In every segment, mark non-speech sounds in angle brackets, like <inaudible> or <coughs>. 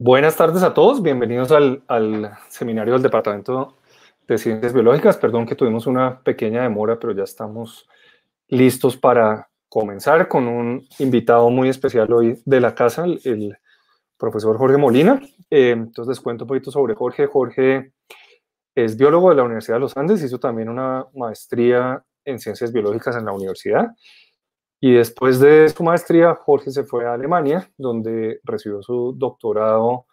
Buenas tardes a todos, bienvenidos al, seminario del Departamento de Ciencias Biológicas. Perdón que tuvimos una pequeña demora, pero ya estamos listos para comenzar con un invitado muy especial hoy de la casa, el, profesor Jorge Molina. Eh, entonces les cuento un poquito sobre Jorge. Jorge es biólogo de la Universidad de los Andes, hizo también una maestría en ciencias biológicas en la universidad y después de su maestría, Jorge se fue a Alemania, donde recibió su doctorado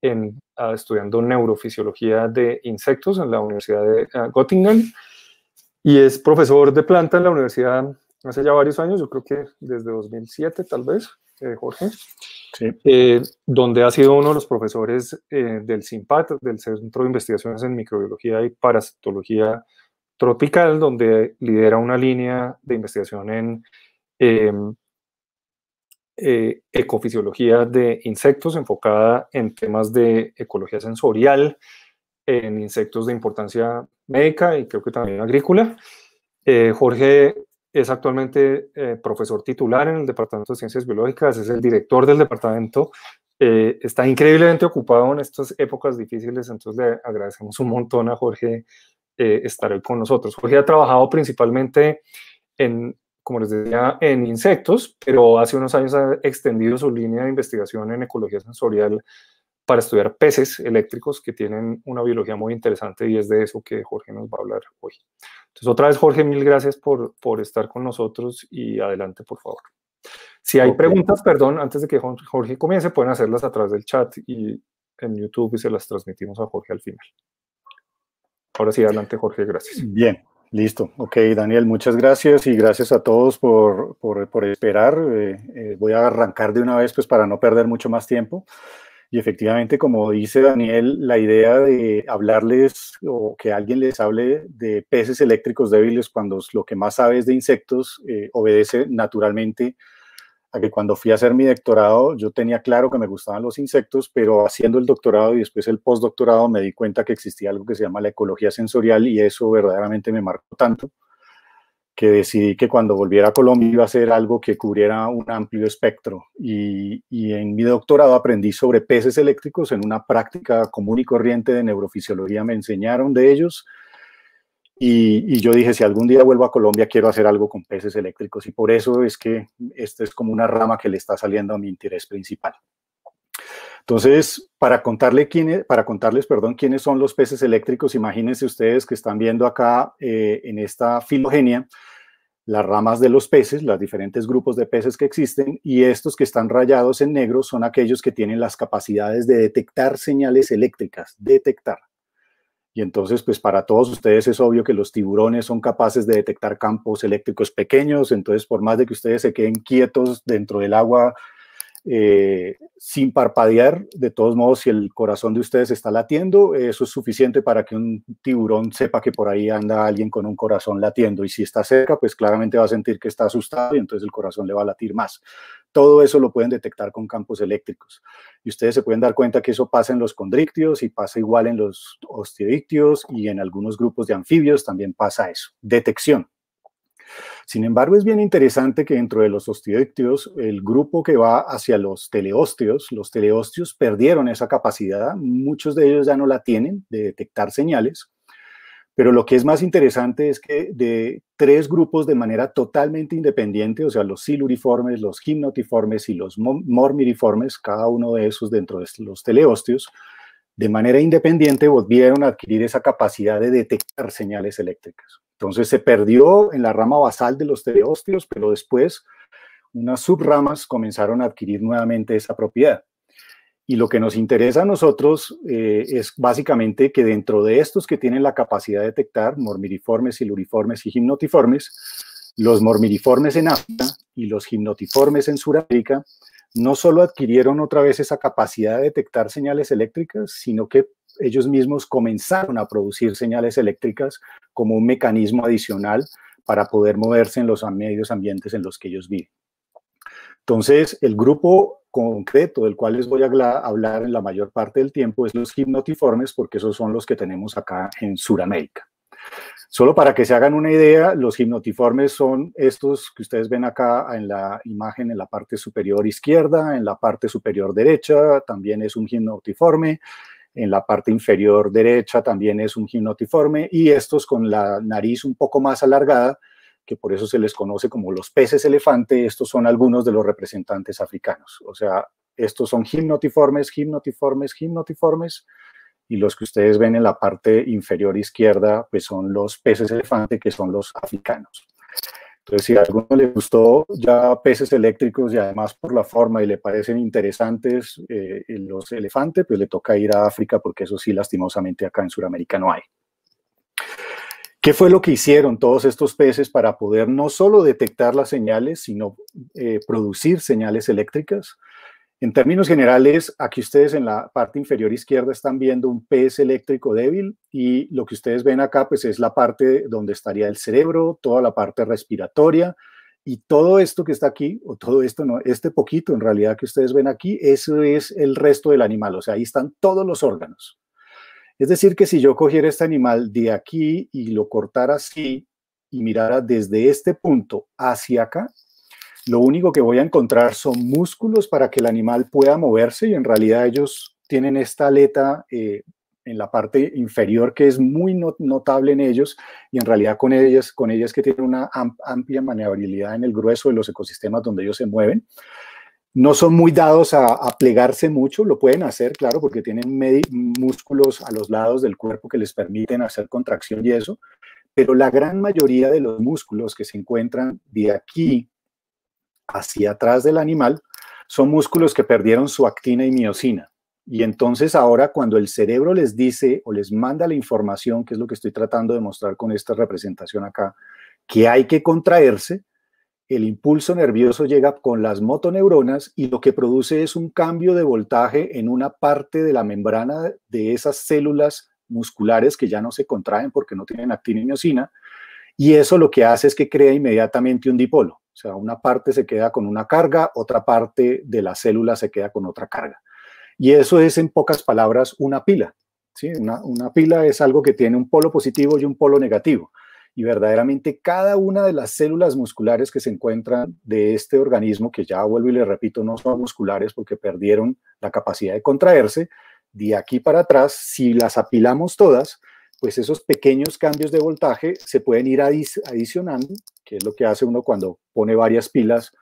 en, ah, estudiando neurofisiología de insectos en la Universidad de ah, Göttingen. Y es profesor de planta en la universidad hace ya varios años, yo creo que desde 2007 tal vez, eh, Jorge, sí. Eh, donde ha sido uno de los profesores eh, del CIMPAT, del Centro de Investigaciones en Microbiología y Parasitología Tropical, donde lidera una línea de investigación en Em, eh, ecofisiología de insectos enfocada en temas de ecología sensorial, en insectos de importancia médica y creo que también agrícola. Eh, Jorge es actualmente eh, profesor titular en el Departamento de Ciencias Biológicas, es el director del departamento. está increíblemente ocupado en estas épocas difíciles, entonces le agradecemos un montón a Jorge estar hoy con nosotros. Jorge ha trabajado principalmente en como les decía, en insectos, pero hace unos años ha extendido su línea de investigación en ecología sensorial para estudiar peces eléctricos que tienen una biología muy interesante y es de eso que Jorge nos va a hablar hoy. Entonces, otra vez, Jorge, mil gracias por, estar con nosotros y adelante, por favor. Si hay preguntas, perdón, antes de que Jorge comience, pueden hacerlas a través del chat y en YouTube y se las transmitimos a Jorge al final. Ahora sí, adelante, Jorge, gracias. Bien, Listo, ok Daniel, muchas gracias y gracias a todos por, esperar. Eh, eh, voy a arrancar de una vez pues para no perder mucho más tiempo. Y efectivamente, como dice Daniel, la idea de hablarles o que alguien les hable de peces eléctricos débiles cuando lo que más sabe es de insectos eh, obedece naturalmente a que cuando fui a hacer mi doctorado yo tenía claro que me gustaban los insectos, pero haciendo el doctorado y después el postdoctorado me di cuenta que existía algo que se llama la ecología sensorial y eso verdaderamente me marcó tanto que decidí que cuando volviera a Colombia iba a hacer algo que cubriera un amplio espectro. Y, y, en mi doctorado aprendí sobre peces eléctricos en una práctica común y corriente de neurofisiología. Me enseñaron de ellos, y, yo dije, si algún día vuelvo a Colombia, quiero hacer algo con peces eléctricos. Y por eso es que esto es como una rama que le está saliendo a mi interés principal. Entonces, para, contarle quién e, para contarles perdón, quiénes son los peces eléctricos, imagínense ustedes que están viendo acá eh, en esta filogenia las ramas de los peces, los diferentes grupos de peces que existen, y estos que están rayados en negro son aquellos que tienen las capacidades de detectar señales eléctricas, detectar. Y entonces, pues para todos ustedes es obvio que los tiburones son capaces de detectar campos eléctricos pequeños, entonces por más de que ustedes se queden quietos dentro del agua eh, sin parpadear, de todos modos, si el corazón de ustedes está latiendo, eso es suficiente para que un tiburón sepa que por ahí anda alguien con un corazón latiendo. Y si está cerca, pues claramente va a sentir que está asustado y entonces el corazón le va a latir más. Todo eso lo pueden detectar con campos eléctricos. Y ustedes se pueden dar cuenta que eso pasa en los condrictios y pasa igual en los osteodictios y en algunos grupos de anfibios también pasa eso. Detección. Sin embargo, es bien interesante que dentro de los osteodictios, el grupo que va hacia los teleósteos, los teleósteos perdieron esa capacidad, muchos de ellos ya no la tienen de detectar señales, pero lo que es más interesante es que de tres grupos de manera totalmente independiente, o sea, los siluriformes, los gimnotiformes y los mormiriformes, cada uno de esos dentro de los teleosteos, de manera independiente volvieron a adquirir esa capacidad de detectar señales eléctricas. Entonces se perdió en la rama basal de los teleosteos, pero después unas subramas comenzaron a adquirir nuevamente esa propiedad. Y lo que nos interesa a nosotros eh, es básicamente que dentro de estos que tienen la capacidad de detectar mormiriformes, siluriformes y gimnotiformes, los mormiriformes en África y los gimnotiformes en Sudáfrica, no solo adquirieron otra vez esa capacidad de detectar señales eléctricas, sino que ellos mismos comenzaron a producir señales eléctricas como un mecanismo adicional para poder moverse en los medios ambientes en los que ellos viven. Entonces, el grupo concreto del cual les voy a hablar en la mayor parte del tiempo es los gimnotiformes, porque esos son los que tenemos acá en Sudamérica. Solo para que se hagan una idea, los gimnotiformes son estos que ustedes ven acá en la imagen en la parte superior izquierda, en la parte superior derecha también es un gimnotiforme, en la parte inferior derecha también es un gimnotiforme y estos con la nariz un poco más alargada que por eso se les conoce como los peces elefante, estos son algunos de los representantes africanos. O sea, estos son gimnotiformes, gimnotiformes, gimnotiformes, y los que ustedes ven en la parte inferior izquierda, pues son los peces elefante, que son los africanos. Entonces, si a alguno le gustó ya peces eléctricos y además por la forma y le parecen interesantes eh, los elefantes, pues le toca ir a África porque eso sí, lastimosamente acá en Sudamérica no hay. ¿Qué fue lo que hicieron todos estos peces para poder no solo detectar las señales, sino eh, producir señales eléctricas? En términos generales, aquí ustedes en la parte inferior izquierda están viendo un pez eléctrico débil y lo que ustedes ven acá pues es la parte donde estaría el cerebro, toda la parte respiratoria y todo esto que está aquí o todo esto no, este poquito en realidad que ustedes ven aquí, eso es el resto del animal, o sea, ahí están todos los órganos. Es decir, que si yo cogiera este animal de aquí y lo cortara así y mirara desde este punto hacia acá, lo único que voy a encontrar son músculos para que el animal pueda moverse y en realidad ellos tienen esta aleta eh, en la parte inferior que es muy notable en ellos y en realidad con ellas, con ellas que tienen una amplia maniobrabilidad en el grueso de los ecosistemas donde ellos se mueven no son muy dados a, a, plegarse mucho, lo pueden hacer, claro, porque tienen músculos a los lados del cuerpo que les permiten hacer contracción y eso, pero la gran mayoría de los músculos que se encuentran de aquí hacia atrás del animal son músculos que perdieron su actina y miocina. Y entonces ahora cuando el cerebro les dice o les manda la información, que es lo que estoy tratando de mostrar con esta representación acá, que hay que contraerse, el impulso nervioso llega con las motoneuronas y lo que produce es un cambio de voltaje en una parte de la membrana de esas células musculares que ya no se contraen porque no tienen actina y miocina. Y eso lo que hace es que crea inmediatamente un dipolo. O sea, una parte se queda con una carga, otra parte de la célula se queda con otra carga. Y eso es, en pocas palabras, una pila. ¿sí? una pila es algo que tiene un polo positivo y un polo negativo y verdaderamente cada una de las células musculares que se encuentran de este organismo, que ya vuelvo y le repito, no son musculares porque perdieron la capacidad de contraerse, de aquí para atrás, si las apilamos todas, pues esos pequeños cambios de voltaje se pueden ir adicionando, que es lo que hace uno cuando pone varias pilas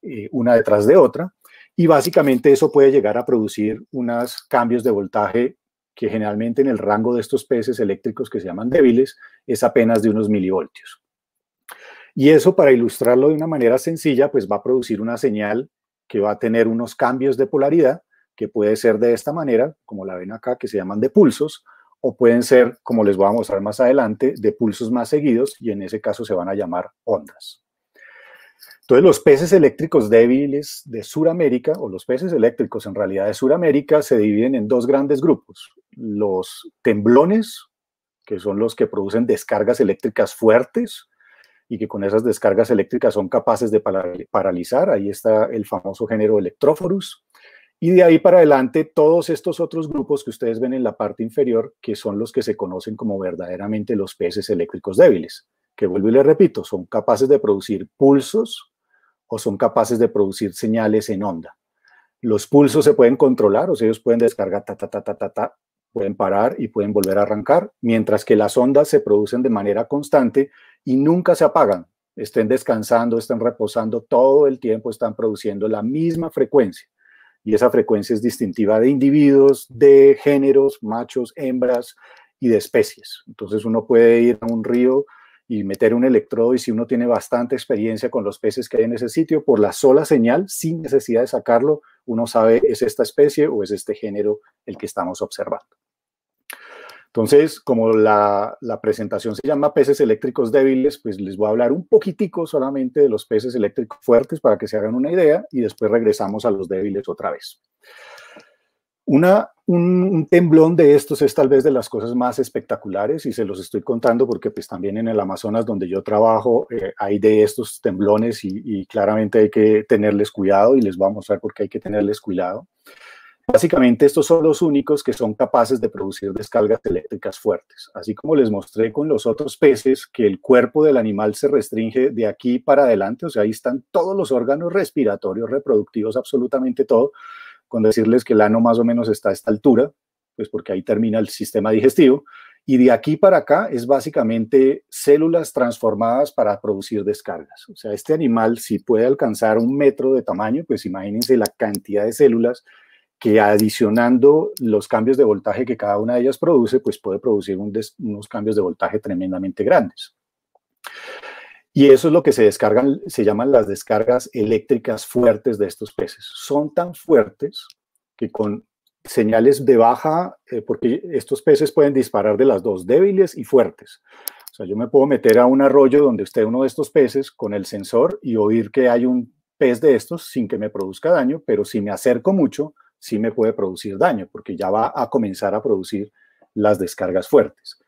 eh, una detrás de otra, y básicamente eso puede llegar a producir unos cambios de voltaje que generalmente en el rango de estos peces eléctricos que se llaman débiles es apenas de unos milivoltios. Y eso, para ilustrarlo de una manera sencilla, pues va a producir una señal que va a tener unos cambios de polaridad, que puede ser de esta manera, como la ven acá, que se llaman de pulsos, o pueden ser, como les voy a mostrar más adelante, de pulsos más seguidos, y en ese caso se van a llamar ondas. Entonces los peces eléctricos débiles de Suramérica o los peces eléctricos en realidad de Suramérica se dividen en dos grandes grupos. Los temblones, que son los que producen descargas eléctricas fuertes y que con esas descargas eléctricas son capaces de paralizar. Ahí está el famoso género Electrophorus. Y de ahí para adelante, todos estos otros grupos que ustedes ven en la parte inferior, que son los que se conocen como verdaderamente los peces eléctricos débiles que vuelvo y le repito, son capaces de producir pulsos o son capaces de producir señales en onda. Los pulsos se pueden controlar, o sea, ellos pueden descargar ta, ta, ta, ta, ta, ta, pueden parar y pueden volver a arrancar, mientras que las ondas se producen de manera constante y nunca se apagan. Estén descansando, están reposando, todo el tiempo están produciendo la misma frecuencia. Y esa frecuencia es distintiva de individuos, de géneros, machos, hembras y de especies. Entonces uno puede ir a un río y meter un electrodo y si uno tiene bastante experiencia con los peces que hay en ese sitio, por la sola señal, sin necesidad de sacarlo, uno sabe es esta especie o es este género el que estamos observando. Entonces, como la, la presentación se llama peces eléctricos débiles, pues les voy a hablar un poquitico solamente de los peces eléctricos fuertes para que se hagan una idea y después regresamos a los débiles otra vez un, temblón de estos es tal vez de las cosas más espectaculares y se los estoy contando porque pues también en el Amazonas donde yo trabajo eh, hay de estos temblones y, y, claramente hay que tenerles cuidado y les voy a mostrar por qué hay que tenerles cuidado. Básicamente estos son los únicos que son capaces de producir descargas eléctricas fuertes. Así como les mostré con los otros peces que el cuerpo del animal se restringe de aquí para adelante, o sea, ahí están todos los órganos respiratorios, reproductivos, absolutamente todo con decirles que el ano más o menos está a esta altura, pues porque ahí termina el sistema digestivo, y de aquí para acá es básicamente células transformadas para producir descargas. O sea, este animal, si puede alcanzar un metro de tamaño, pues imagínense la cantidad de células que adicionando los cambios de voltaje que cada una de ellas produce, pues puede producir unos cambios de voltaje tremendamente grandes. Y eso es lo que se descargan, se llaman las descargas eléctricas fuertes de estos peces. Son tan fuertes que con señales de baja, eh, porque estos peces pueden disparar de las dos, débiles y fuertes. O sea, yo me puedo meter a un arroyo donde esté uno de estos peces con el sensor y oír que hay un pez de estos sin que me produzca daño, pero si me acerco mucho, sí me puede producir daño, porque ya va a comenzar a producir las descargas fuertes.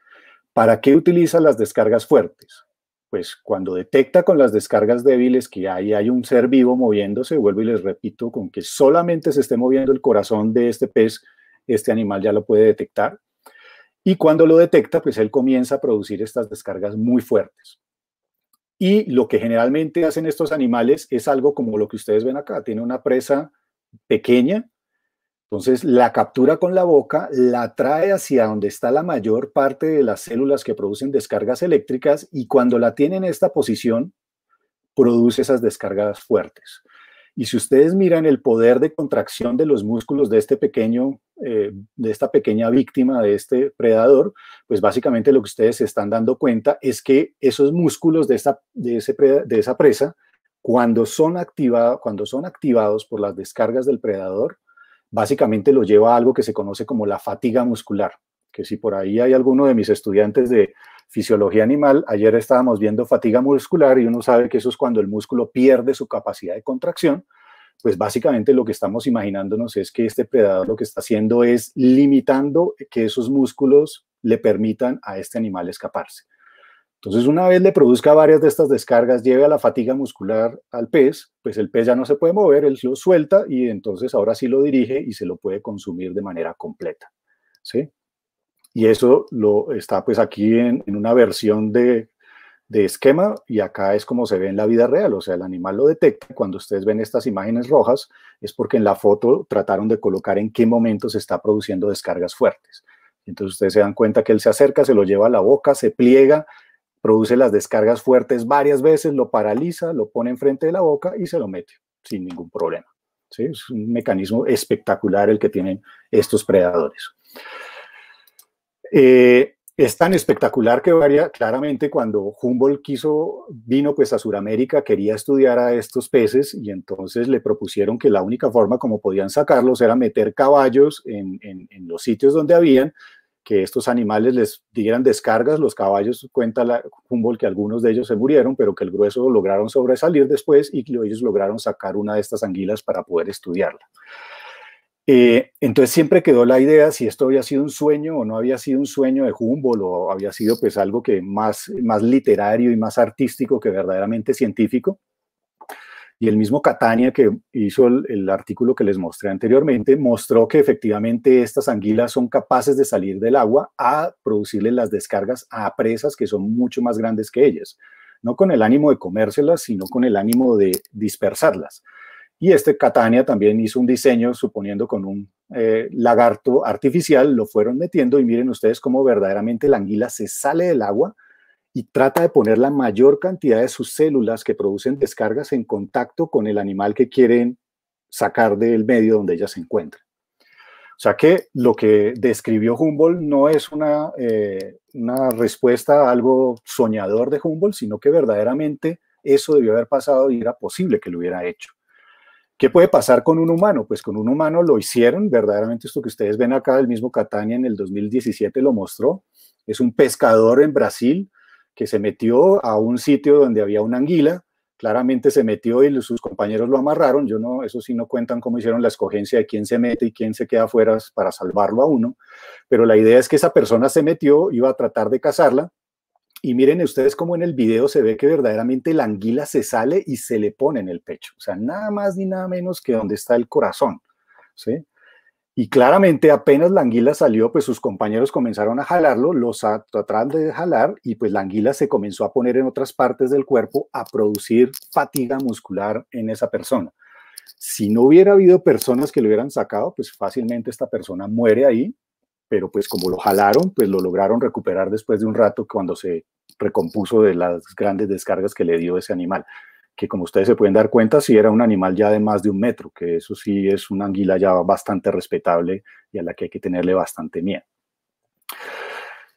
¿Para qué utiliza las descargas fuertes? pues cuando detecta con las descargas débiles que hay, hay un ser vivo moviéndose, vuelvo y les repito, con que solamente se esté moviendo el corazón de este pez, este animal ya lo puede detectar. Y cuando lo detecta, pues él comienza a producir estas descargas muy fuertes. Y lo que generalmente hacen estos animales es algo como lo que ustedes ven acá. Tiene una presa pequeña, entonces, la captura con la boca, la trae hacia donde está la mayor parte de las células que producen descargas eléctricas y cuando la tiene en esta posición, produce esas descargas fuertes. Y si ustedes miran el poder de contracción de los músculos de este pequeño, eh, de esta pequeña víctima, de este predador, pues básicamente lo que ustedes se están dando cuenta es que esos músculos de, de, esa presa, cuando son, activado, cuando son activados por las descargas del predador, básicamente lo lleva a algo que se conoce como la fatiga muscular, que si por ahí hay alguno de mis estudiantes de fisiología animal, ayer estábamos viendo fatiga muscular y uno sabe que eso es cuando el músculo pierde su capacidad de contracción, pues básicamente lo que estamos imaginándonos es que este predador lo que está haciendo es limitando que esos músculos le permitan a este animal escaparse. Entonces, una vez le produzca varias de estas descargas, lleve a la fatiga muscular al pez, pues el pez ya no se puede mover, él lo suelta y entonces ahora sí lo dirige y se lo puede consumir de manera completa. ¿sí? Y eso lo está pues aquí en, una versión de, esquema y acá es como se ve en la vida real, o sea, el animal lo detecta, cuando ustedes ven estas imágenes rojas es porque en la foto trataron de colocar en qué momento se está produciendo descargas fuertes. Entonces ustedes se dan cuenta que él se acerca, se lo lleva a la boca, se pliega, produce las descargas fuertes varias veces, lo paraliza, lo pone enfrente de la boca y se lo mete sin ningún problema. Es un mecanismo espectacular el que tienen estos predadores. Eh, es tan espectacular que varía, claramente cuando Humboldt quiso, vino pues a Suramérica quería estudiar a estos peces y entonces le propusieron que la única forma como podían sacarlos era meter caballos en los sitios donde habían que estos animales les dieran descargas, los caballos, cuenta la, Humboldt que algunos de ellos se murieron, pero que el grueso lograron sobresalir después y que ellos lograron sacar una de estas anguilas para poder estudiarla. Eh, entonces siempre quedó la idea si esto había sido un sueño o no había sido un sueño de Humboldt o había sido pues algo que más, más literario y más artístico que verdaderamente científico. Y el mismo Catania, que hizo el, artículo que les mostré anteriormente, mostró que efectivamente estas anguilas son capaces de salir del agua a producirle las descargas a presas que son mucho más grandes que ellas. No con el ánimo de comérselas, sino con el ánimo de dispersarlas. Y este Catania también hizo un diseño, suponiendo con un eh, lagarto artificial, lo fueron metiendo y miren ustedes cómo verdaderamente la anguila se sale del agua, y trata de poner la mayor cantidad de sus células que producen descargas en contacto con el animal que quieren sacar del medio donde ella se encuentra. O sea que lo que describió Humboldt no es una, eh, una respuesta a algo soñador de Humboldt, sino que verdaderamente eso debió haber pasado y era posible que lo hubiera hecho. ¿Qué puede pasar con un humano? Pues con un humano lo hicieron, verdaderamente esto que ustedes ven acá, el mismo Catania en el 2017 lo mostró, es un pescador en Brasil que se metió a un sitio donde había una anguila, claramente se metió y sus compañeros lo amarraron, yo no, eso sí no cuentan cómo hicieron la escogencia de quién se mete y quién se queda afuera para salvarlo a uno, pero la idea es que esa persona se metió, iba a tratar de cazarla, y miren ustedes como en el video se ve que verdaderamente la anguila se sale y se le pone en el pecho, o sea, nada más ni nada menos que donde está el corazón, ¿sí? Y claramente apenas la anguila salió, pues sus compañeros comenzaron a jalarlo, los atrás de jalar y pues la anguila se comenzó a poner en otras partes del cuerpo a producir fatiga muscular en esa persona. Si no hubiera habido personas que lo hubieran sacado, pues fácilmente esta persona muere ahí, pero pues como lo jalaron, pues lo lograron recuperar después de un rato cuando se recompuso de las grandes descargas que le dio ese animal que como ustedes se pueden dar cuenta, sí era un animal ya de más de un metro, que eso sí es una anguila ya bastante respetable y a la que hay que tenerle bastante miedo.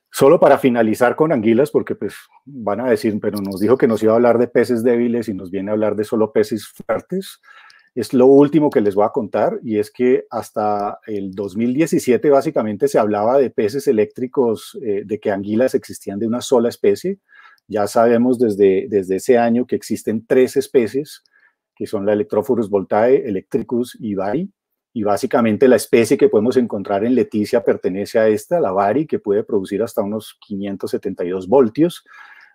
Solo para finalizar con anguilas, porque pues van a decir, pero nos dijo que nos iba a hablar de peces débiles y nos viene a hablar de solo peces fuertes. Es lo último que les voy a contar y es que hasta el 2017 básicamente se hablaba de peces eléctricos, eh, de que anguilas existían de una sola especie. Ya sabemos desde, desde ese año que existen tres especies, que son la Electrophorus voltae, Electricus y Vari. Y básicamente la especie que podemos encontrar en Leticia pertenece a esta, la Vari, que puede producir hasta unos 572 voltios,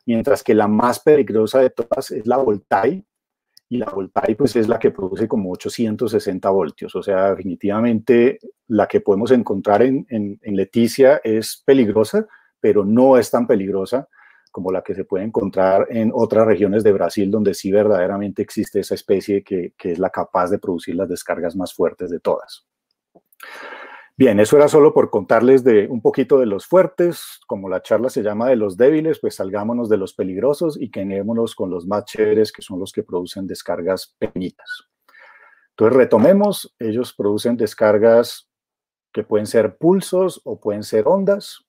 mientras que la más peligrosa de todas es la Voltae, y la Voltae pues es la que produce como 860 voltios, o sea, definitivamente la que podemos encontrar en, Leticia es peligrosa, pero no es tan peligrosa como la que se puede encontrar en otras regiones de Brasil, donde sí verdaderamente existe esa especie que, es la capaz de producir las descargas más fuertes de todas. Bien, eso era solo por contarles de un poquito de los fuertes, como la charla se llama de los débiles, pues salgámonos de los peligrosos y quedémonos con los más que son los que producen descargas pequeñitas. Entonces retomemos, ellos producen descargas que pueden ser pulsos o pueden ser ondas,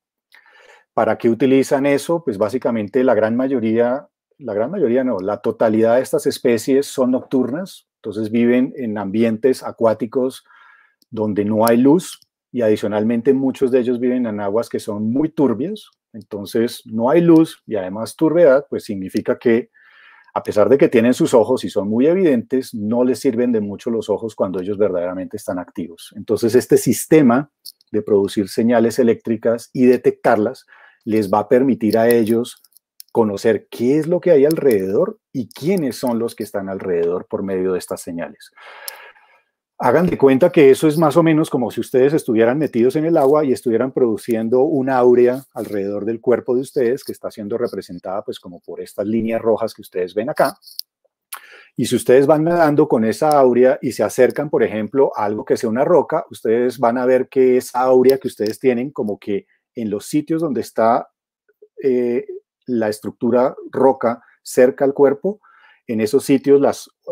¿Para qué utilizan eso? Pues básicamente la gran mayoría, la gran mayoría no, la totalidad de estas especies son nocturnas, entonces viven en ambientes acuáticos donde no hay luz y adicionalmente muchos de ellos viven en aguas que son muy turbias, entonces no hay luz y además turbiedad, pues significa que a pesar de que tienen sus ojos y son muy evidentes, no les sirven de mucho los ojos cuando ellos verdaderamente están activos. Entonces este sistema de producir señales eléctricas y detectarlas les va a permitir a ellos conocer qué es lo que hay alrededor y quiénes son los que están alrededor por medio de estas señales. Hagan de cuenta que eso es más o menos como si ustedes estuvieran metidos en el agua y estuvieran produciendo una áurea alrededor del cuerpo de ustedes que está siendo representada pues como por estas líneas rojas que ustedes ven acá. Y si ustedes van nadando con esa áurea y se acercan, por ejemplo, a algo que sea una roca, ustedes van a ver que esa áurea que ustedes tienen como que en los sitios donde está eh, la estructura roca cerca al cuerpo, en esos sitios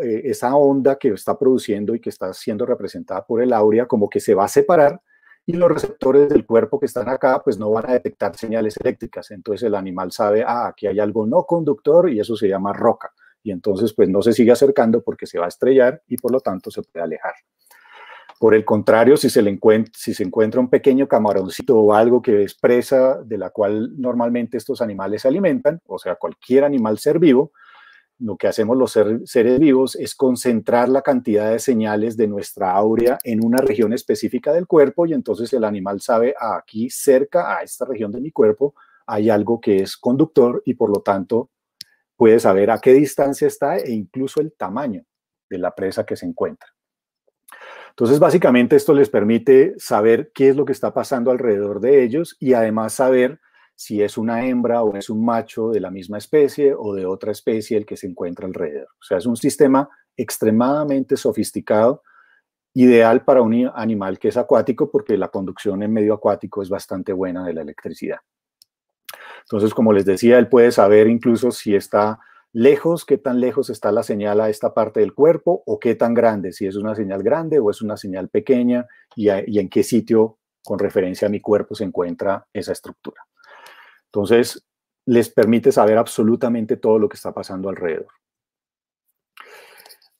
eh, esa onda que está produciendo y que está siendo representada por el áurea como que se va a separar y los receptores del cuerpo que están acá pues no van a detectar señales eléctricas. Entonces el animal sabe, ah, aquí hay algo no conductor y eso se llama roca. Y entonces pues no se sigue acercando porque se va a estrellar y por lo tanto se puede alejar. Por el contrario, si se, encuentra, un pequeño camaroncito o algo que es presa de la cual normalmente estos animales se alimentan, o sea, cualquier animal ser vivo, lo que hacemos los seres vivos es concentrar la cantidad de señales de nuestra áurea en una región específica del cuerpo y entonces el animal sabe, ah, aquí cerca a esta región de mi cuerpo hay algo que es conductor y por lo tanto puede saber a qué distancia está e incluso el tamaño de la presa que se encuentra. Entonces, básicamente esto les permite saber qué es lo que está pasando alrededor de ellos y además saber si es una hembra o es un macho de la misma especie o de otra especie el que se encuentra alrededor. O sea, es un sistema extremadamente sofisticado, ideal para un animal que es acuático porque la conducción en medio acuático es bastante buena de la electricidad. Entonces, como les decía, él puede saber incluso si está lejos, qué tan lejos está la señal a esta parte del cuerpo o qué tan grande, si es una señal grande o es una señal pequeña y, en qué sitio con referencia a mi cuerpo se encuentra esa estructura. Entonces, les permite saber absolutamente todo lo que está pasando alrededor.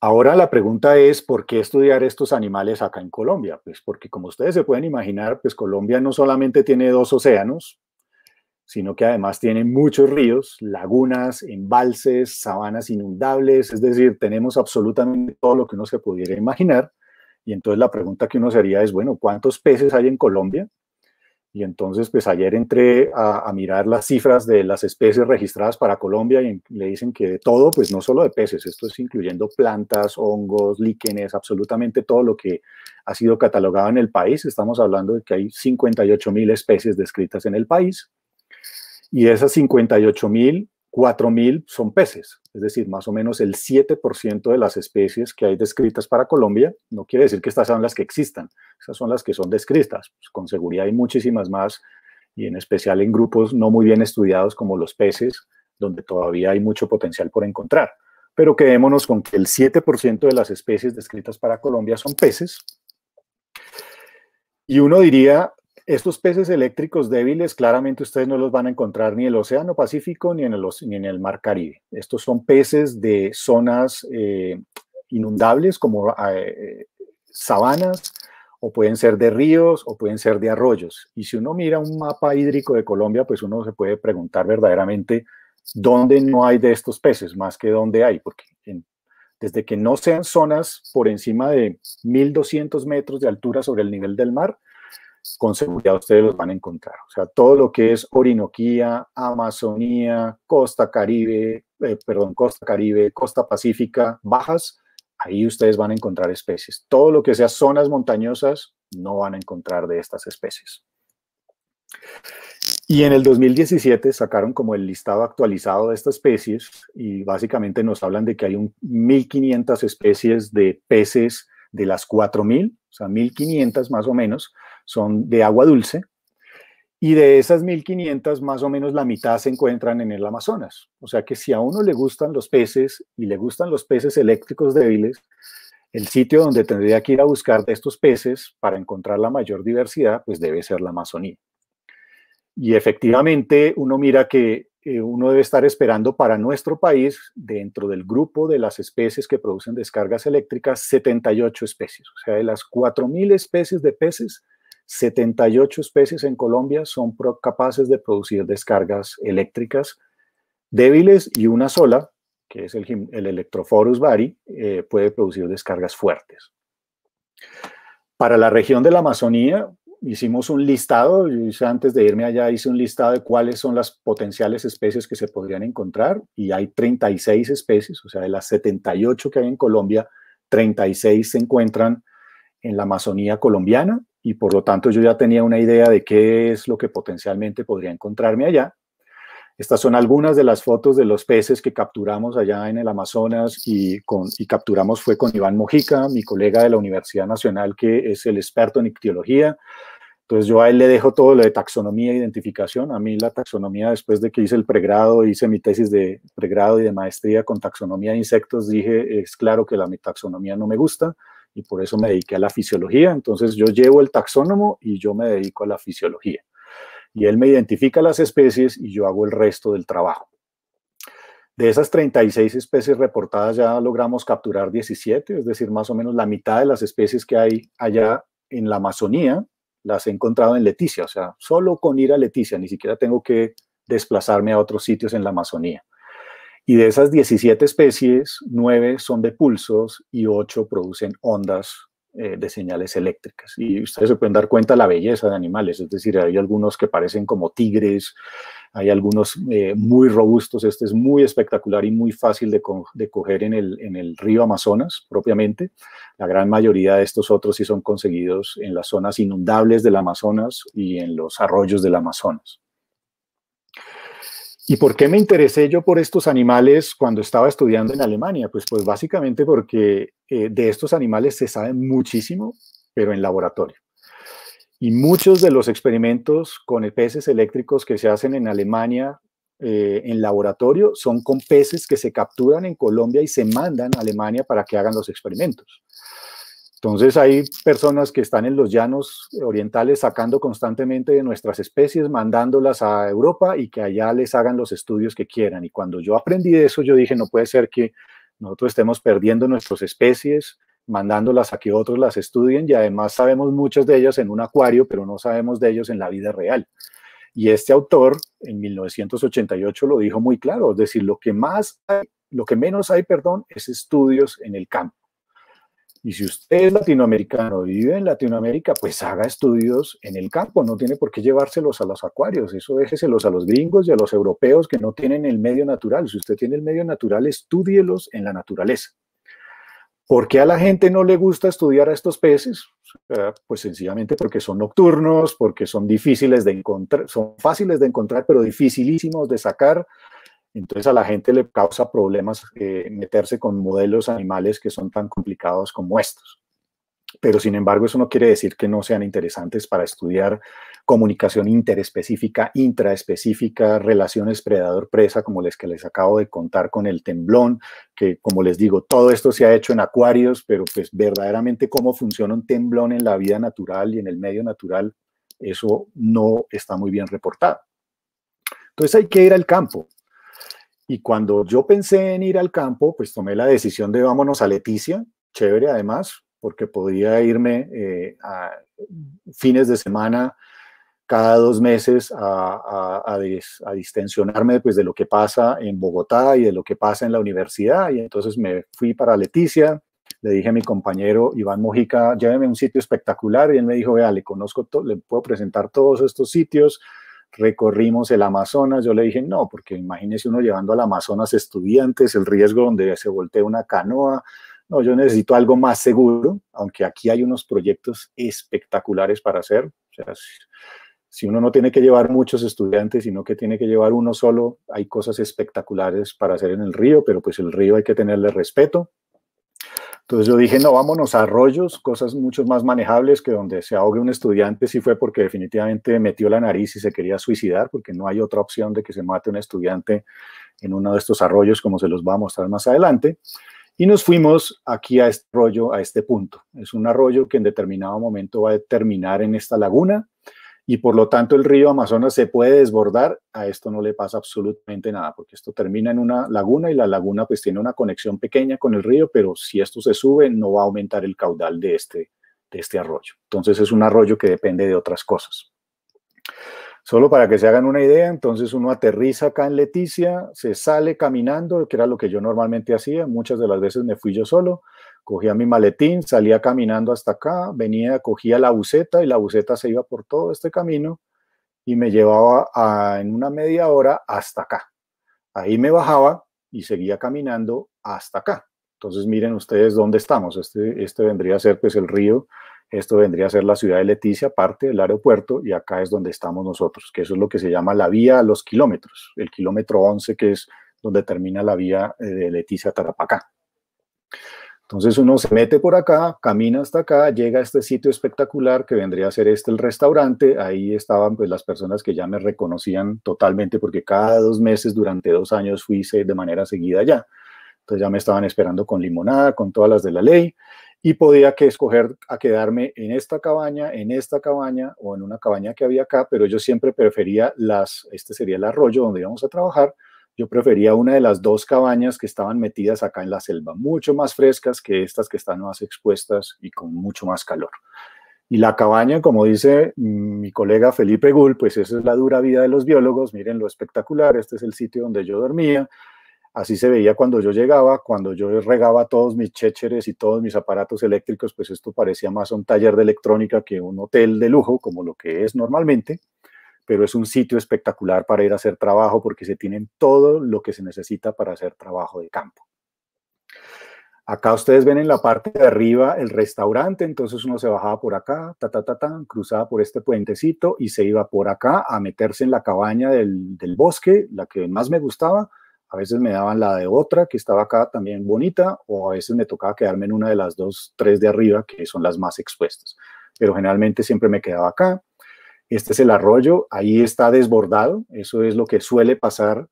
Ahora la pregunta es, ¿por qué estudiar estos animales acá en Colombia? Pues porque como ustedes se pueden imaginar, pues Colombia no solamente tiene dos océanos, sino que además tiene muchos ríos, lagunas, embalses, sabanas inundables, es decir, tenemos absolutamente todo lo que uno se pudiera imaginar. Y entonces la pregunta que uno se haría es, bueno, ¿cuántos peces hay en Colombia? Y entonces, pues ayer entré a, mirar las cifras de las especies registradas para Colombia y le dicen que de todo, pues no solo de peces, esto es incluyendo plantas, hongos, líquenes, absolutamente todo lo que ha sido catalogado en el país. Estamos hablando de que hay 58 mil especies descritas en el país. Y esas 58.000, mil, son peces, es decir, más o menos el 7% de las especies que hay descritas para Colombia. No quiere decir que estas sean las que existan, esas son las que son descritas. Pues, con seguridad hay muchísimas más, y en especial en grupos no muy bien estudiados como los peces, donde todavía hay mucho potencial por encontrar. Pero quedémonos con que el 7% de las especies descritas para Colombia son peces. Y uno diría, estos peces eléctricos débiles claramente ustedes no los van a encontrar ni en el Océano Pacífico ni en el, Mar Caribe. Estos son peces de zonas eh, inundables como ah, eh, sabanas o pueden ser de ríos o pueden ser de arroyos. Y si uno mira un mapa hídrico de Colombia, pues uno se puede preguntar verdaderamente dónde no hay de estos peces, más que dónde hay, porque desde que no sean zonas por encima de 1.200 metros de altura sobre el nivel del mar, con seguridad ustedes los van a encontrar. O sea, todo lo que es Orinoquía, Amazonía, Costa Caribe, eh, perdón, Costa Caribe, Costa Pacífica, Bajas, ahí ustedes van a encontrar especies. Todo lo que sea zonas montañosas, no van a encontrar de estas especies. Y en el 2017 sacaron como el listado actualizado de estas especies y básicamente nos hablan de que hay un 1.500 especies de peces de las 4.000, o sea, 1.500 más o menos, son de agua dulce, y de esas 1.500, más o menos la mitad se encuentran en el Amazonas. O sea que si a uno le gustan los peces y le gustan los peces eléctricos débiles, el sitio donde tendría que ir a buscar de estos peces para encontrar la mayor diversidad, pues debe ser la Amazonía. Y efectivamente uno mira que eh, uno debe estar esperando para nuestro país, dentro del grupo de las especies que producen descargas eléctricas, 78 especies. O sea, de las 4.000 especies de peces, 78 especies en Colombia son capaces de producir descargas eléctricas débiles y una sola, que es el, Electrophorus vari, eh, puede producir descargas fuertes. Para la región de la Amazonía hicimos un listado, yo antes de irme allá hice un listado de cuáles son las potenciales especies que se podrían encontrar y hay 36 especies, o sea, de las 78 que hay en Colombia, 36 se encuentran en la Amazonía colombiana y por lo tanto yo ya tenía una idea de qué es lo que potencialmente podría encontrarme allá. Estas son algunas de las fotos de los peces que capturamos allá en el Amazonas y, con, y capturamos fue con Iván Mojica, mi colega de la Universidad Nacional que es el experto en ictiología. Entonces yo a él le dejo todo lo de taxonomía e identificación. A mí la taxonomía, después de que hice el pregrado, hice mi tesis de pregrado y de maestría con taxonomía de insectos, dije, es claro que la taxonomía no me gusta y por eso me dediqué a la fisiología. Entonces yo llevo el taxónomo y yo me dedico a la fisiología. Y él me identifica las especies y yo hago el resto del trabajo. De esas 36 especies reportadas ya logramos capturar 17, es decir, más o menos la mitad de las especies que hay allá en la Amazonía las he encontrado en Leticia, o sea, solo con ir a Leticia, ni siquiera tengo que desplazarme a otros sitios en la Amazonía. Y de esas 17 especies, 9 son de pulsos y 8 producen ondas eh, de señales eléctricas. Y ustedes se pueden dar cuenta la belleza de animales, es decir, hay algunos que parecen como tigres, hay algunos eh, muy robustos, este es muy espectacular y muy fácil de, coger en el, en el, río Amazonas propiamente. La gran mayoría de estos otros sí son conseguidos en las zonas inundables del Amazonas y en los arroyos del Amazonas. ¿Y por qué me interesé yo por estos animales cuando estaba estudiando en Alemania? Pues, pues básicamente porque eh, de estos animales se sabe muchísimo, pero en laboratorio. Y muchos de los experimentos con peces eléctricos que se hacen en Alemania eh, en laboratorio son con peces que se capturan en Colombia y se mandan a Alemania para que hagan los experimentos. Entonces hay personas que están en los llanos orientales sacando constantemente de nuestras especies, mandándolas a Europa y que allá les hagan los estudios que quieran. Y cuando yo aprendí de eso, yo dije, no puede ser que nosotros estemos perdiendo nuestras especies, mandándolas a que otros las estudien y además sabemos muchas de ellas en un acuario, pero no sabemos de ellos en la vida real. Y este autor en 1988 lo dijo muy claro, es decir, lo que más lo que menos hay, perdón, es estudios en el campo. Y si usted es latinoamericano y vive en Latinoamérica, pues haga estudios en el campo, no tiene por qué llevárselos a los acuarios, eso déjeselos a los gringos y a los europeos que no tienen el medio natural. Si usted tiene el medio natural, estúdielos en la naturaleza. ¿Por qué a la gente no le gusta estudiar a estos peces? Pues sencillamente porque son nocturnos, porque son difíciles de encontrar, son fáciles de encontrar, pero dificilísimos de sacar, entonces a la gente le causa problemas eh, meterse con modelos animales que son tan complicados como estos. Pero sin embargo, eso no quiere decir que no sean interesantes para estudiar comunicación interespecífica, intraespecífica, relaciones predador-presa, como les que les acabo de contar con el temblón, que como les digo, todo esto se ha hecho en acuarios, pero pues verdaderamente cómo funciona un temblón en la vida natural y en el medio natural, eso no está muy bien reportado. Entonces hay que ir al campo, y cuando yo pensé en ir al campo, pues tomé la decisión de vámonos a Leticia, chévere además, porque podía irme eh, a fines de semana cada dos meses a, distensionarme pues, de lo que pasa en Bogotá y de lo que pasa en la universidad. Y entonces me fui para Leticia, le dije a mi compañero Iván Mojica, lléveme a un sitio espectacular. Y él me dijo, vea, le conozco, le puedo presentar todos estos sitios, recorrimos el Amazonas, yo le dije, no, porque imagínese uno llevando al Amazonas estudiantes, el riesgo donde se voltea una canoa, no, yo necesito algo más seguro, aunque aquí hay unos proyectos espectaculares para hacer, si uno no tiene que llevar muchos estudiantes, sino que tiene que llevar uno solo, hay cosas espectaculares para hacer en el río, pero pues el río hay que tenerle respeto, entonces yo dije, no, vámonos a arroyos, cosas mucho más manejables que donde se ahogue un estudiante, si fue porque definitivamente metió la nariz y se quería suicidar, porque no hay otra opción de que se mate un estudiante en uno de estos arroyos, como se los va a mostrar más adelante. Y nos fuimos aquí a este arroyo a este punto. Es un arroyo que en determinado momento va a terminar en esta laguna y por lo tanto el río Amazonas se puede desbordar, a esto no le pasa absolutamente nada, porque esto termina en una laguna y la laguna pues tiene una conexión pequeña con el río, pero si esto se sube no va a aumentar el caudal de este, de este arroyo. Entonces es un arroyo que depende de otras cosas. Solo para que se hagan una idea, entonces uno aterriza acá en Leticia, se sale caminando, que era lo que yo normalmente hacía, muchas de las veces me fui yo solo, cogía mi maletín, salía caminando hasta acá, venía, cogía la buceta y la buceta se iba por todo este camino y me llevaba en una media hora hasta acá. Ahí me bajaba y seguía caminando hasta acá. Entonces miren ustedes dónde estamos. Este, este vendría a ser pues el río, esto vendría a ser la ciudad de Leticia, parte del aeropuerto y acá es donde estamos nosotros, que eso es lo que se llama la vía a los kilómetros, el kilómetro 11 que es donde termina la vía eh, de Leticia Tarapacá. Entonces uno se mete por acá, camina hasta acá, llega a este sitio espectacular que vendría a ser este el restaurante. Ahí estaban pues las personas que ya me reconocían totalmente porque cada dos meses durante dos años fui eh, de manera seguida allá. Entonces ya me estaban esperando con limonada, con todas las de la ley y podía que escoger a quedarme en esta cabaña, en esta cabaña o en una cabaña que había acá, pero yo siempre prefería las, este sería el arroyo donde íbamos a trabajar, yo prefería una de las dos cabañas que estaban metidas acá en la selva, mucho más frescas que estas que están más expuestas y con mucho más calor. Y la cabaña, como dice mm, mi colega Felipe Gull, pues esa es la dura vida de los biólogos. Miren lo espectacular, este es el sitio donde yo dormía. Así se veía cuando yo llegaba, cuando yo regaba todos mis chécheres y todos mis aparatos eléctricos, pues esto parecía más un taller de electrónica que un hotel de lujo, como lo que es normalmente pero es un sitio espectacular para ir a hacer trabajo porque se tienen todo lo que se necesita para hacer trabajo de campo. Acá ustedes ven en la parte de arriba el restaurante, entonces uno se bajaba por acá, ta, ta, ta, cruzaba por este puentecito y se iba por acá a meterse en la cabaña del, del bosque, la que más me gustaba. A veces me daban la de otra que estaba acá también bonita, o a veces me tocaba quedarme en una de las dos, tres de arriba, que son las más expuestas. Pero generalmente siempre me quedaba acá. Este es el arroyo, ahí está desbordado, eso es lo que suele pasar,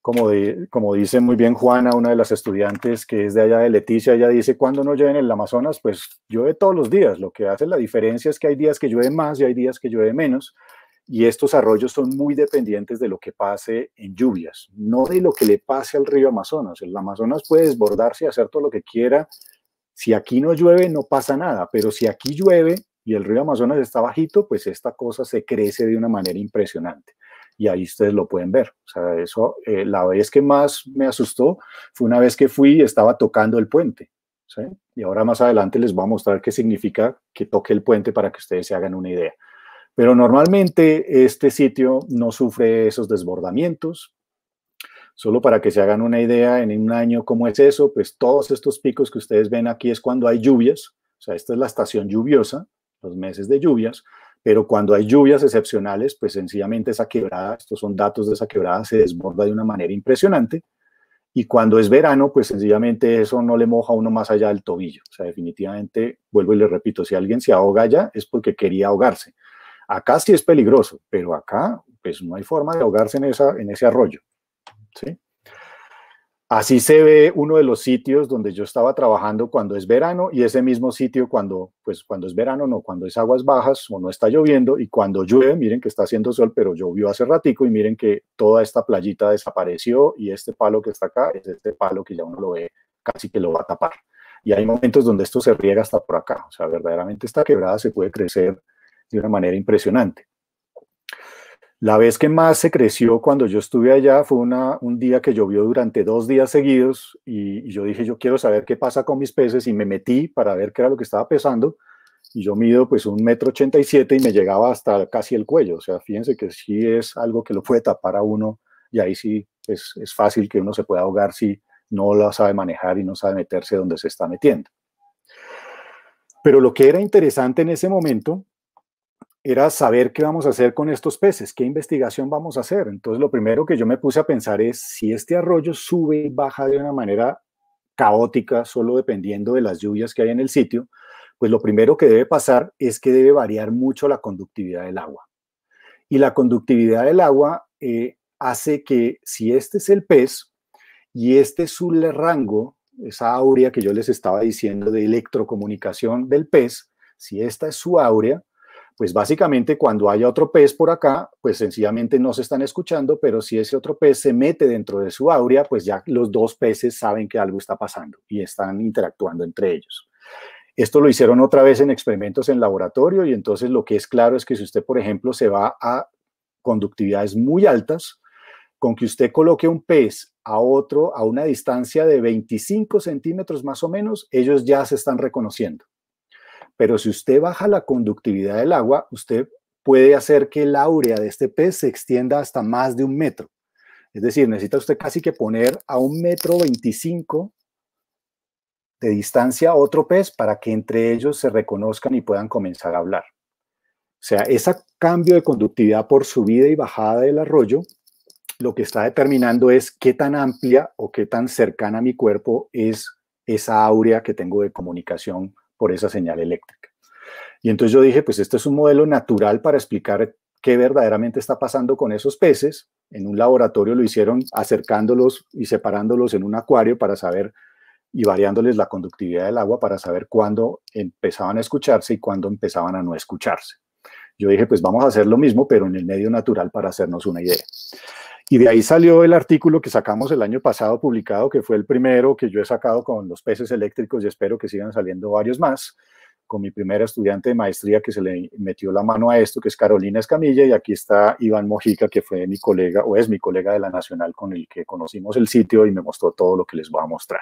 como, como dice muy bien Juana, una de las estudiantes que es de allá de Leticia, ella dice, cuando no llueve en el Amazonas? Pues llueve todos los días, lo que hace la diferencia es que hay días que llueve más y hay días que llueve menos, y estos arroyos son muy dependientes de lo que pase en lluvias, no de lo que le pase al río Amazonas. El Amazonas puede desbordarse y hacer todo lo que quiera. Si aquí no llueve, no pasa nada, pero si aquí llueve, y el río Amazonas está bajito, pues esta cosa se crece de una manera impresionante. Y ahí ustedes lo pueden ver. O sea, eso, eh, la vez que más me asustó fue una vez que fui y estaba tocando el puente. Y ahora más adelante les voy a mostrar qué significa que toque el puente para que ustedes se hagan una idea. Pero normalmente este sitio no sufre esos desbordamientos. Solo para que se hagan una idea, en un año, ¿cómo es eso? Pues todos estos picos que ustedes ven aquí es cuando hay lluvias. O sea, esta es la estación lluviosa meses de lluvias, pero cuando hay lluvias excepcionales, pues sencillamente esa quebrada, estos son datos de esa quebrada, se desborda de una manera impresionante. Y cuando es verano, pues sencillamente eso no le moja a uno más allá del tobillo. O sea, definitivamente, vuelvo y le repito, si alguien se ahoga ya es porque quería ahogarse. Acá sí es peligroso, pero acá pues no hay forma de ahogarse en, esa, en ese arroyo. ¿sí? Así se ve uno de los sitios donde yo estaba trabajando cuando es verano y ese mismo sitio cuando, pues, cuando es verano, no, cuando es aguas bajas o no está lloviendo y cuando llueve, miren que está haciendo sol, pero llovió hace ratico y miren que toda esta playita desapareció y este palo que está acá es este palo que ya uno lo ve casi que lo va a tapar. Y hay momentos donde esto se riega hasta por acá, o sea, verdaderamente esta quebrada se puede crecer de una manera impresionante. La vez que más se creció cuando yo estuve allá fue un día que llovió durante dos días seguidos y, yo dije, yo quiero saber qué pasa con mis peces y me metí para ver qué era lo que estaba pesando y yo mido pues un metro ochenta y siete y me llegaba hasta casi el cuello. O sea, fíjense que sí es algo que lo puede tapar a uno y ahí sí es, es fácil que uno se pueda ahogar si no lo sabe manejar y no sabe meterse donde se está metiendo. Pero lo que era interesante en ese momento era saber qué vamos a hacer con estos peces, qué investigación vamos a hacer. Entonces lo primero que yo me puse a pensar es si este arroyo sube y baja de una manera caótica, solo dependiendo de las lluvias que hay en el sitio, pues lo primero que debe pasar es que debe variar mucho la conductividad del agua. Y la conductividad del agua eh, hace que si este es el pez y este es su rango, esa áurea que yo les estaba diciendo de electrocomunicación del pez, si esta es su áurea, pues básicamente cuando haya otro pez por acá, pues sencillamente no se están escuchando, pero si ese otro pez se mete dentro de su áurea, pues ya los dos peces saben que algo está pasando y están interactuando entre ellos. Esto lo hicieron otra vez en experimentos en laboratorio y entonces lo que es claro es que si usted, por ejemplo, se va a conductividades muy altas, con que usted coloque un pez a otro a una distancia de 25 centímetros más o menos, ellos ya se están reconociendo. Pero si usted baja la conductividad del agua, usted puede hacer que la áurea de este pez se extienda hasta más de un metro. Es decir, necesita usted casi que poner a un metro veinticinco de distancia a otro pez para que entre ellos se reconozcan y puedan comenzar a hablar. O sea, ese cambio de conductividad por subida y bajada del arroyo lo que está determinando es qué tan amplia o qué tan cercana a mi cuerpo es esa áurea que tengo de comunicación por esa señal eléctrica. Y entonces yo dije, pues este es un modelo natural para explicar qué verdaderamente está pasando con esos peces. En un laboratorio lo hicieron acercándolos y separándolos en un acuario para saber y variándoles la conductividad del agua para saber cuándo empezaban a escucharse y cuándo empezaban a no escucharse. Yo dije, pues vamos a hacer lo mismo, pero en el medio natural para hacernos una idea. Y de ahí salió el artículo que sacamos el año pasado publicado, que fue el primero que yo he sacado con los peces eléctricos y espero que sigan saliendo varios más, con mi primera estudiante de maestría que se le metió la mano a esto, que es Carolina Escamilla, y aquí está Iván Mojica, que fue mi colega o es mi colega de la Nacional con el que conocimos el sitio y me mostró todo lo que les voy a mostrar.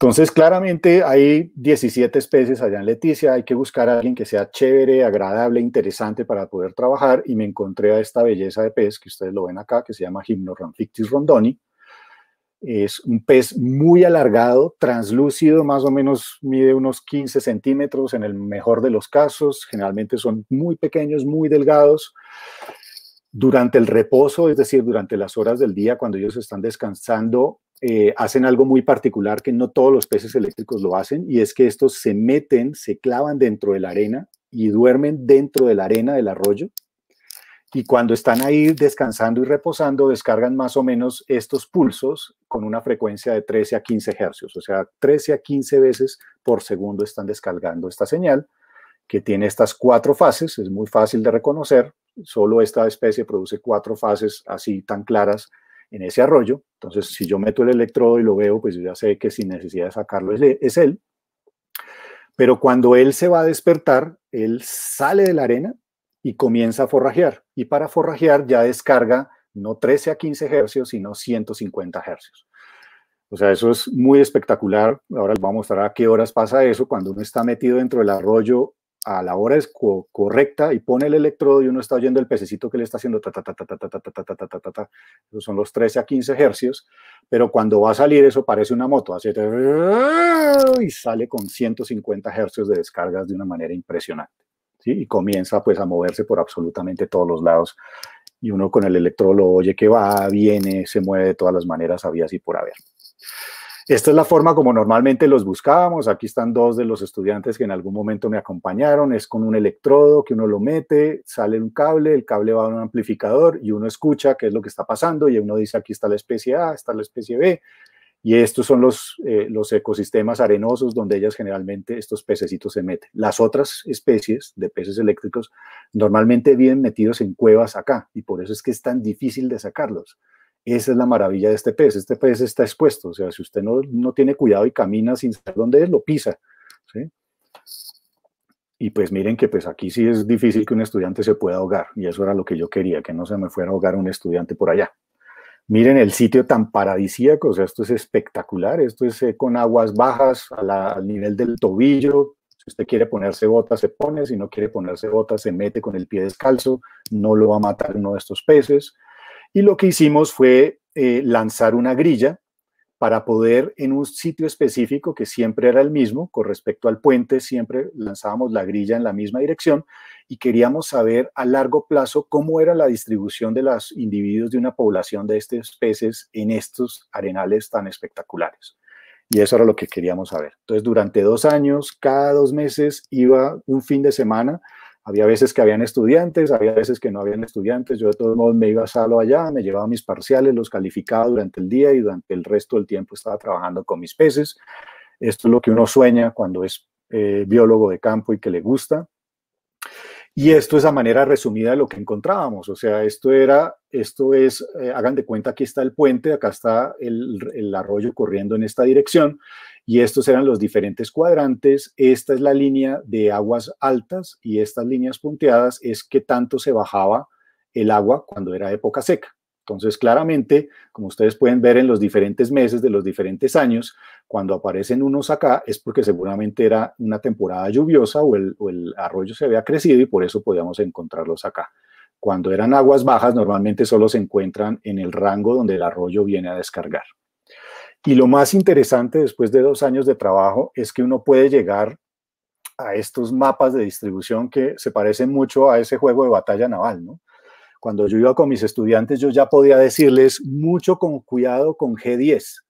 Entonces, claramente hay 17 especies allá en Leticia, hay que buscar a alguien que sea chévere, agradable, interesante para poder trabajar y me encontré a esta belleza de pez que ustedes lo ven acá, que se llama Gymnorhamphichthys rondoni. Es un pez muy alargado, translúcido, más o menos mide unos 15 centímetros en el mejor de los casos, generalmente son muy pequeños, muy delgados durante el reposo, es decir, durante las horas del día, cuando ellos están descansando, eh, hacen algo muy particular que no todos los peces eléctricos lo hacen, y es que estos se meten, se clavan dentro de la arena y duermen dentro de la arena del arroyo. Y cuando están ahí descansando y reposando, descargan más o menos estos pulsos con una frecuencia de 13 a 15 hercios, o sea, 13 a 15 veces por segundo están descargando esta señal que tiene estas cuatro fases, es muy fácil de reconocer, solo esta especie produce cuatro fases así tan claras en ese arroyo. Entonces, si yo meto el electrodo y lo veo, pues ya sé que sin necesidad de sacarlo es, él. Pero cuando él se va a despertar, él sale de la arena y comienza a forrajear. Y para forrajear ya descarga no 13 a 15 hercios, sino 150 hercios. O sea, eso es muy espectacular. Ahora les voy a mostrar a qué horas pasa eso. Cuando uno está metido dentro del arroyo a la hora es correcta y pone el electrodo y uno está oyendo el pececito que le está haciendo ta ta ta ta ta ta ta ta ta ta ta son los 13 a 15 hercios, pero cuando va a salir eso parece una moto, hace y sale con 150 hercios de descargas de una manera impresionante. Y comienza pues a moverse por absolutamente todos los lados y uno con el electrodo lo oye que va, viene, se mueve de todas las maneras había así por haber. Esta es la forma como normalmente los buscábamos. Aquí están dos de los estudiantes que en algún momento me acompañaron. Es con un electrodo que uno lo mete, sale un cable, el cable va a un amplificador y uno escucha qué es lo que está pasando y uno dice aquí está la especie A, está la especie B. Y estos son los, eh, ecosistemas arenosos donde ellas generalmente estos pececitos se meten. Las otras especies de peces eléctricos normalmente vienen metidos en cuevas acá y por eso es que es tan difícil de sacarlos esa es la maravilla de este pez. Este pez está expuesto. O sea, si usted no, tiene cuidado y camina sin saber dónde es, lo pisa. Y pues miren que pues aquí sí es difícil que un estudiante se pueda ahogar. Y eso era lo que yo quería, que no se me fuera a ahogar un estudiante por allá. Miren el sitio tan paradisíaco, o sea, esto es espectacular, esto es eh, con aguas bajas al nivel del tobillo, si usted quiere ponerse botas, se pone, si no quiere ponerse botas, se mete con el pie descalzo, no lo va a matar uno de estos peces. Y lo que hicimos fue eh, lanzar una grilla para poder en un sitio específico que siempre era el mismo, con respecto al puente, siempre lanzábamos la grilla en la misma dirección y queríamos saber a largo plazo cómo era la distribución de los individuos de una población de estas peces en estos arenales tan espectaculares. Y eso era lo que queríamos saber. Entonces, durante dos años, cada dos meses iba un fin de semana había veces que habían estudiantes, había veces que no habían estudiantes. Yo de todos modos me iba a salo allá, me llevaba mis parciales, los calificaba durante el día y durante el resto del tiempo estaba trabajando con mis peces. Esto es lo que uno sueña cuando es eh, biólogo de campo y que le gusta. Y esto es a manera resumida de lo que encontrábamos. O sea, esto era, esto es, eh, hagan de cuenta, aquí está el puente, acá está el, arroyo corriendo en esta dirección. Y estos eran los diferentes cuadrantes. Esta es la línea de aguas altas y estas líneas punteadas es que tanto se bajaba el agua cuando era época seca. Entonces, claramente, como ustedes pueden ver en los diferentes meses de los diferentes años, cuando aparecen unos acá es porque seguramente era una temporada lluviosa o el, arroyo se había crecido y por eso podíamos encontrarlos acá. Cuando eran aguas bajas, normalmente solo se encuentran en el rango donde el arroyo viene a descargar. Y lo más interesante después de dos años de trabajo es que uno puede llegar a estos mapas de distribución que se parecen mucho a ese juego de batalla naval, ¿no? Cuando yo iba con mis estudiantes, yo ya podía decirles mucho con cuidado con G10,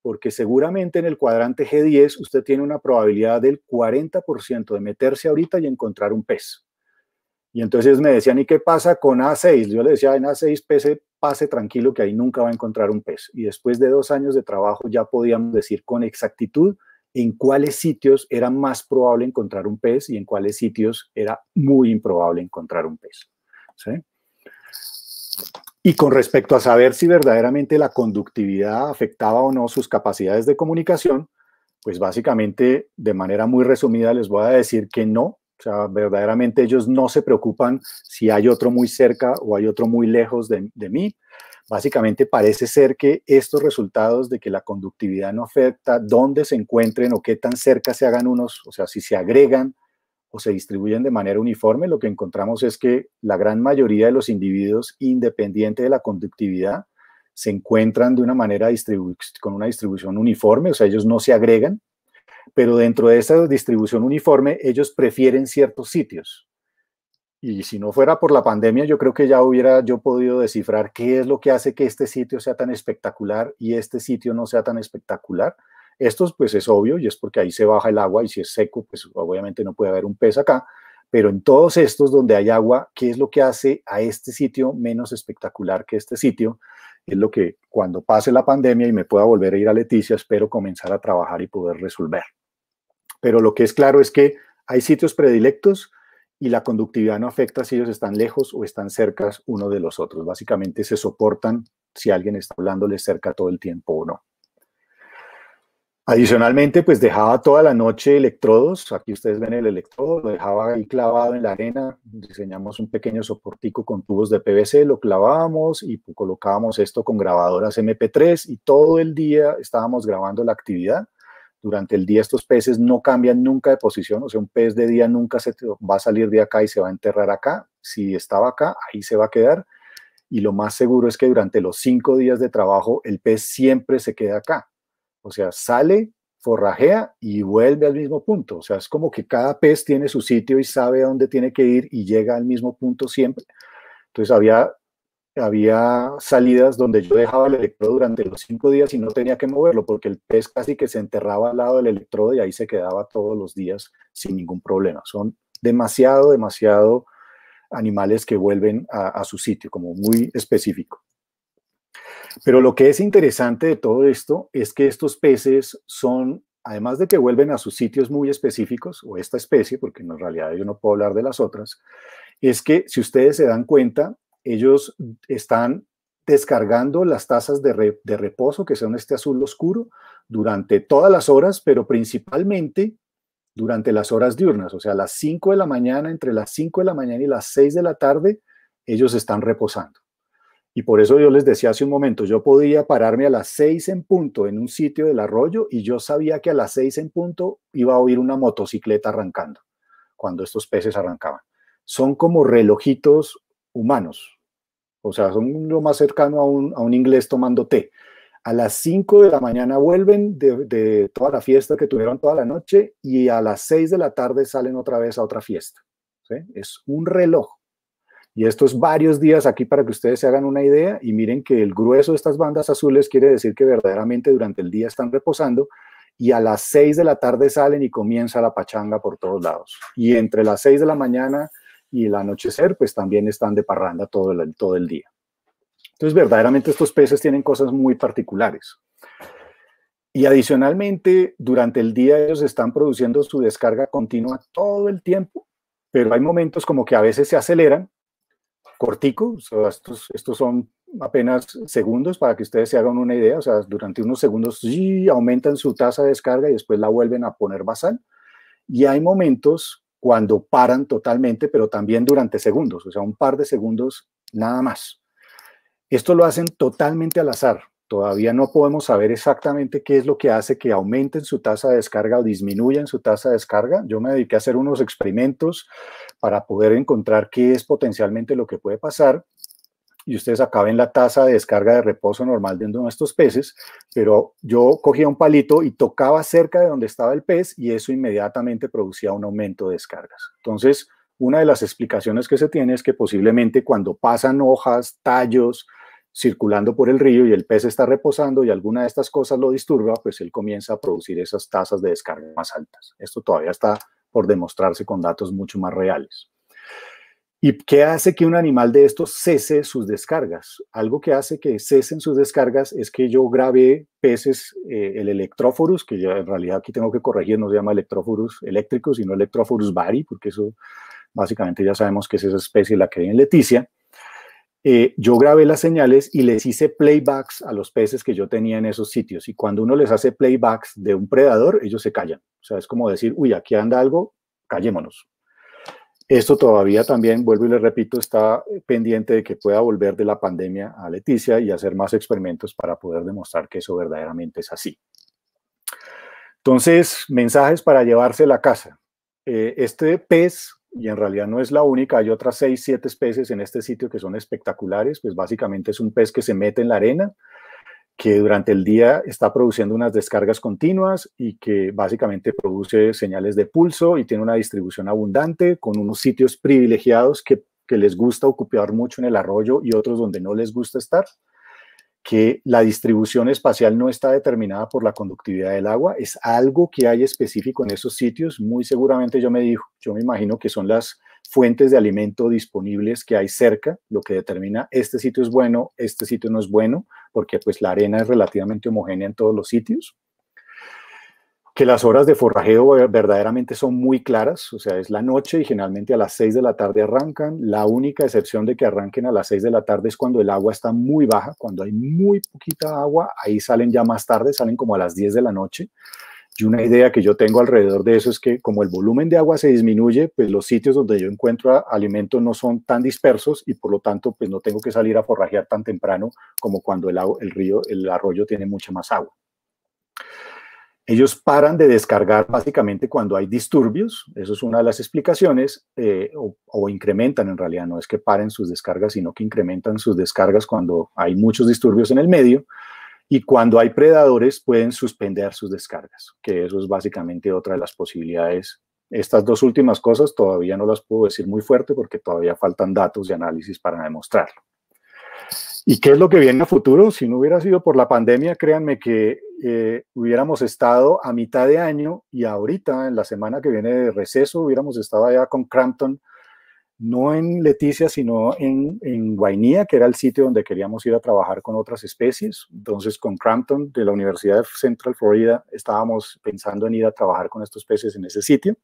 porque seguramente en el cuadrante G10 usted tiene una probabilidad del 40% de meterse ahorita y encontrar un pez. Y entonces me decían, ¿y qué pasa con A6? Yo le decía, en A6 pese, pase tranquilo que ahí nunca va a encontrar un pez. Y después de dos años de trabajo ya podíamos decir con exactitud en cuáles sitios era más probable encontrar un pez y en cuáles sitios era muy improbable encontrar un pez. ¿Sí? Y con respecto a saber si verdaderamente la conductividad afectaba o no sus capacidades de comunicación, pues básicamente, de manera muy resumida, les voy a decir que no. O sea, verdaderamente ellos no se preocupan si hay otro muy cerca o hay otro muy lejos de, mí. Básicamente parece ser que estos resultados de que la conductividad no afecta dónde se encuentren o qué tan cerca se hagan unos, o sea, si se agregan o se distribuyen de manera uniforme, lo que encontramos es que la gran mayoría de los individuos, independiente de la conductividad, se encuentran de una manera con una distribución uniforme, o sea, ellos no se agregan, pero dentro de esa distribución uniforme ellos prefieren ciertos sitios. Y si no fuera por la pandemia, yo creo que ya hubiera yo podido descifrar qué es lo que hace que este sitio sea tan espectacular y este sitio no sea tan espectacular. Estos pues es obvio y es porque ahí se baja el agua y si es seco pues obviamente no puede haber un pez acá, pero en todos estos donde hay agua, ¿qué es lo que hace a este sitio menos espectacular que este sitio? Es lo que cuando pase la pandemia y me pueda volver a ir a Leticia, espero comenzar a trabajar y poder resolver. Pero lo que es claro es que hay sitios predilectos y la conductividad no afecta si ellos están lejos o están cerca uno de los otros. Básicamente se soportan si alguien está hablándoles cerca todo el tiempo o no. Adicionalmente, pues dejaba toda la noche electrodos, aquí ustedes ven el electrodo, lo dejaba ahí clavado en la arena, diseñamos un pequeño soportico con tubos de PVC, lo clavábamos y colocábamos esto con grabadoras MP3 y todo el día estábamos grabando la actividad. Durante el día estos peces no cambian nunca de posición, o sea, un pez de día nunca se va a salir de acá y se va a enterrar acá. Si estaba acá, ahí se va a quedar. Y lo más seguro es que durante los cinco días de trabajo el pez siempre se queda acá o sea, sale, forrajea y vuelve al mismo punto. O sea, es como que cada pez tiene su sitio y sabe a dónde tiene que ir y llega al mismo punto siempre. Entonces había, había salidas donde yo dejaba el electrodo durante los cinco días y no tenía que moverlo porque el pez casi que se enterraba al lado del electrodo y ahí se quedaba todos los días sin ningún problema. Son demasiado, demasiado animales que vuelven a su sitio, como muy específico. Pero lo que es interesante de todo esto es que estos peces son, además de que vuelven a sus sitios muy específicos, o esta especie, porque en realidad yo no puedo hablar de las otras, es que si ustedes se dan cuenta, ellos están descargando las tazas de, reposo, que son este azul oscuro, durante todas las horas, pero principalmente durante las horas diurnas, o sea, las 5 de la mañana, entre las 5 de la mañana y las 6 de la tarde, ellos están reposando. Y por eso yo les decía hace un momento, yo podía pararme a las seis en punto en un sitio del arroyo y yo sabía que a las seis en punto iba a oír una motocicleta arrancando, cuando estos peces arrancaban. Son como relojitos humanos, o sea, son lo más cercano a un, inglés tomando té. A las cinco de la mañana vuelven de, toda la fiesta que tuvieron toda la noche y a las seis de la tarde salen otra vez a otra fiesta. Es un reloj y estos varios días aquí para que ustedes se hagan una idea y miren que el grueso de estas bandas azules quiere decir que verdaderamente durante el día están reposando y a las 6 de la tarde salen y comienza la pachanga por todos lados. Y entre las 6 de la mañana y el anochecer, pues también están de parranda todo el, todo el día. Entonces, verdaderamente estos peces tienen cosas muy particulares. Y adicionalmente, durante el día ellos están produciendo su descarga continua todo el tiempo, pero hay momentos como que a veces se aceleran cortico, o sea, estos, estos son apenas segundos para que ustedes se hagan una idea, o sea, durante unos segundos sí, aumentan su tasa de descarga y después la vuelven a poner basal. Y hay momentos cuando paran totalmente, pero también durante segundos, o sea, un par de segundos nada más. Esto lo hacen totalmente al azar, todavía no podemos saber exactamente qué es lo que hace que aumenten su tasa de descarga o disminuyan su tasa de descarga. Yo me dediqué a hacer unos experimentos para poder encontrar qué es potencialmente lo que puede pasar. Y ustedes acaben la tasa de descarga de reposo normal de uno de estos peces, pero yo cogía un palito y tocaba cerca de donde estaba el pez y eso inmediatamente producía un aumento de descargas. Entonces, una de las explicaciones que se tiene es que posiblemente cuando pasan hojas, tallos, circulando por el río y el pez está reposando y alguna de estas cosas lo disturba, pues él comienza a producir esas tasas de descarga más altas. Esto todavía está por demostrarse con datos mucho más reales. ¿Y qué hace que un animal de estos cese sus descargas? Algo que hace que cesen sus descargas es que yo grabé peces, eh, el Electrophorus, que en realidad aquí tengo que corregir, no se llama electroforus eléctrico, sino electroforus bari, porque eso básicamente ya sabemos que es esa especie la que hay en Leticia. Eh, yo grabé las señales y les hice playbacks a los peces que yo tenía en esos sitios. Y cuando uno les hace playbacks de un predador, ellos se callan. O sea, es como decir, uy, aquí anda algo, callémonos. Esto todavía también, vuelvo y le repito, está pendiente de que pueda volver de la pandemia a Leticia y hacer más experimentos para poder demostrar que eso verdaderamente es así. Entonces, mensajes para llevarse a la casa. Eh, este pez y en realidad no es la única, hay otras seis siete especies en este sitio que son espectaculares, pues básicamente es un pez que se mete en la arena, que durante el día está produciendo unas descargas continuas y que básicamente produce señales de pulso y tiene una distribución abundante con unos sitios privilegiados que, que les gusta ocupar mucho en el arroyo y otros donde no les gusta estar que la distribución espacial no está determinada por la conductividad del agua, es algo que hay específico en esos sitios. Muy seguramente yo me dijo, yo me imagino que son las fuentes de alimento disponibles que hay cerca, lo que determina este sitio es bueno, este sitio no es bueno, porque pues la arena es relativamente homogénea en todos los sitios que las horas de forrajeo verdaderamente son muy claras, o sea, es la noche y generalmente a las 6 de la tarde arrancan, la única excepción de que arranquen a las 6 de la tarde es cuando el agua está muy baja, cuando hay muy poquita agua, ahí salen ya más tarde, salen como a las 10 de la noche. Y una idea que yo tengo alrededor de eso es que como el volumen de agua se disminuye, pues los sitios donde yo encuentro alimentos no son tan dispersos y por lo tanto pues no tengo que salir a forrajear tan temprano como cuando el, el río, el arroyo tiene mucha más agua. Ellos paran de descargar básicamente cuando hay disturbios, eso es una de las explicaciones, eh, o, incrementan en realidad, no es que paren sus descargas, sino que incrementan sus descargas cuando hay muchos disturbios en el medio y cuando hay predadores pueden suspender sus descargas, que eso es básicamente otra de las posibilidades. Estas dos últimas cosas todavía no las puedo decir muy fuerte porque todavía faltan datos y análisis para demostrarlo. ¿Y qué es lo que viene a futuro? Si no hubiera sido por la pandemia, créanme que eh, hubiéramos estado a mitad de año y ahorita, en la semana que viene de receso, hubiéramos estado allá con Crampton, no en Leticia, sino en, en Guainía, que era el sitio donde queríamos ir a trabajar con otras especies. Entonces, con Crampton de la Universidad de Central Florida, estábamos pensando en ir a trabajar con estos peces en ese sitio.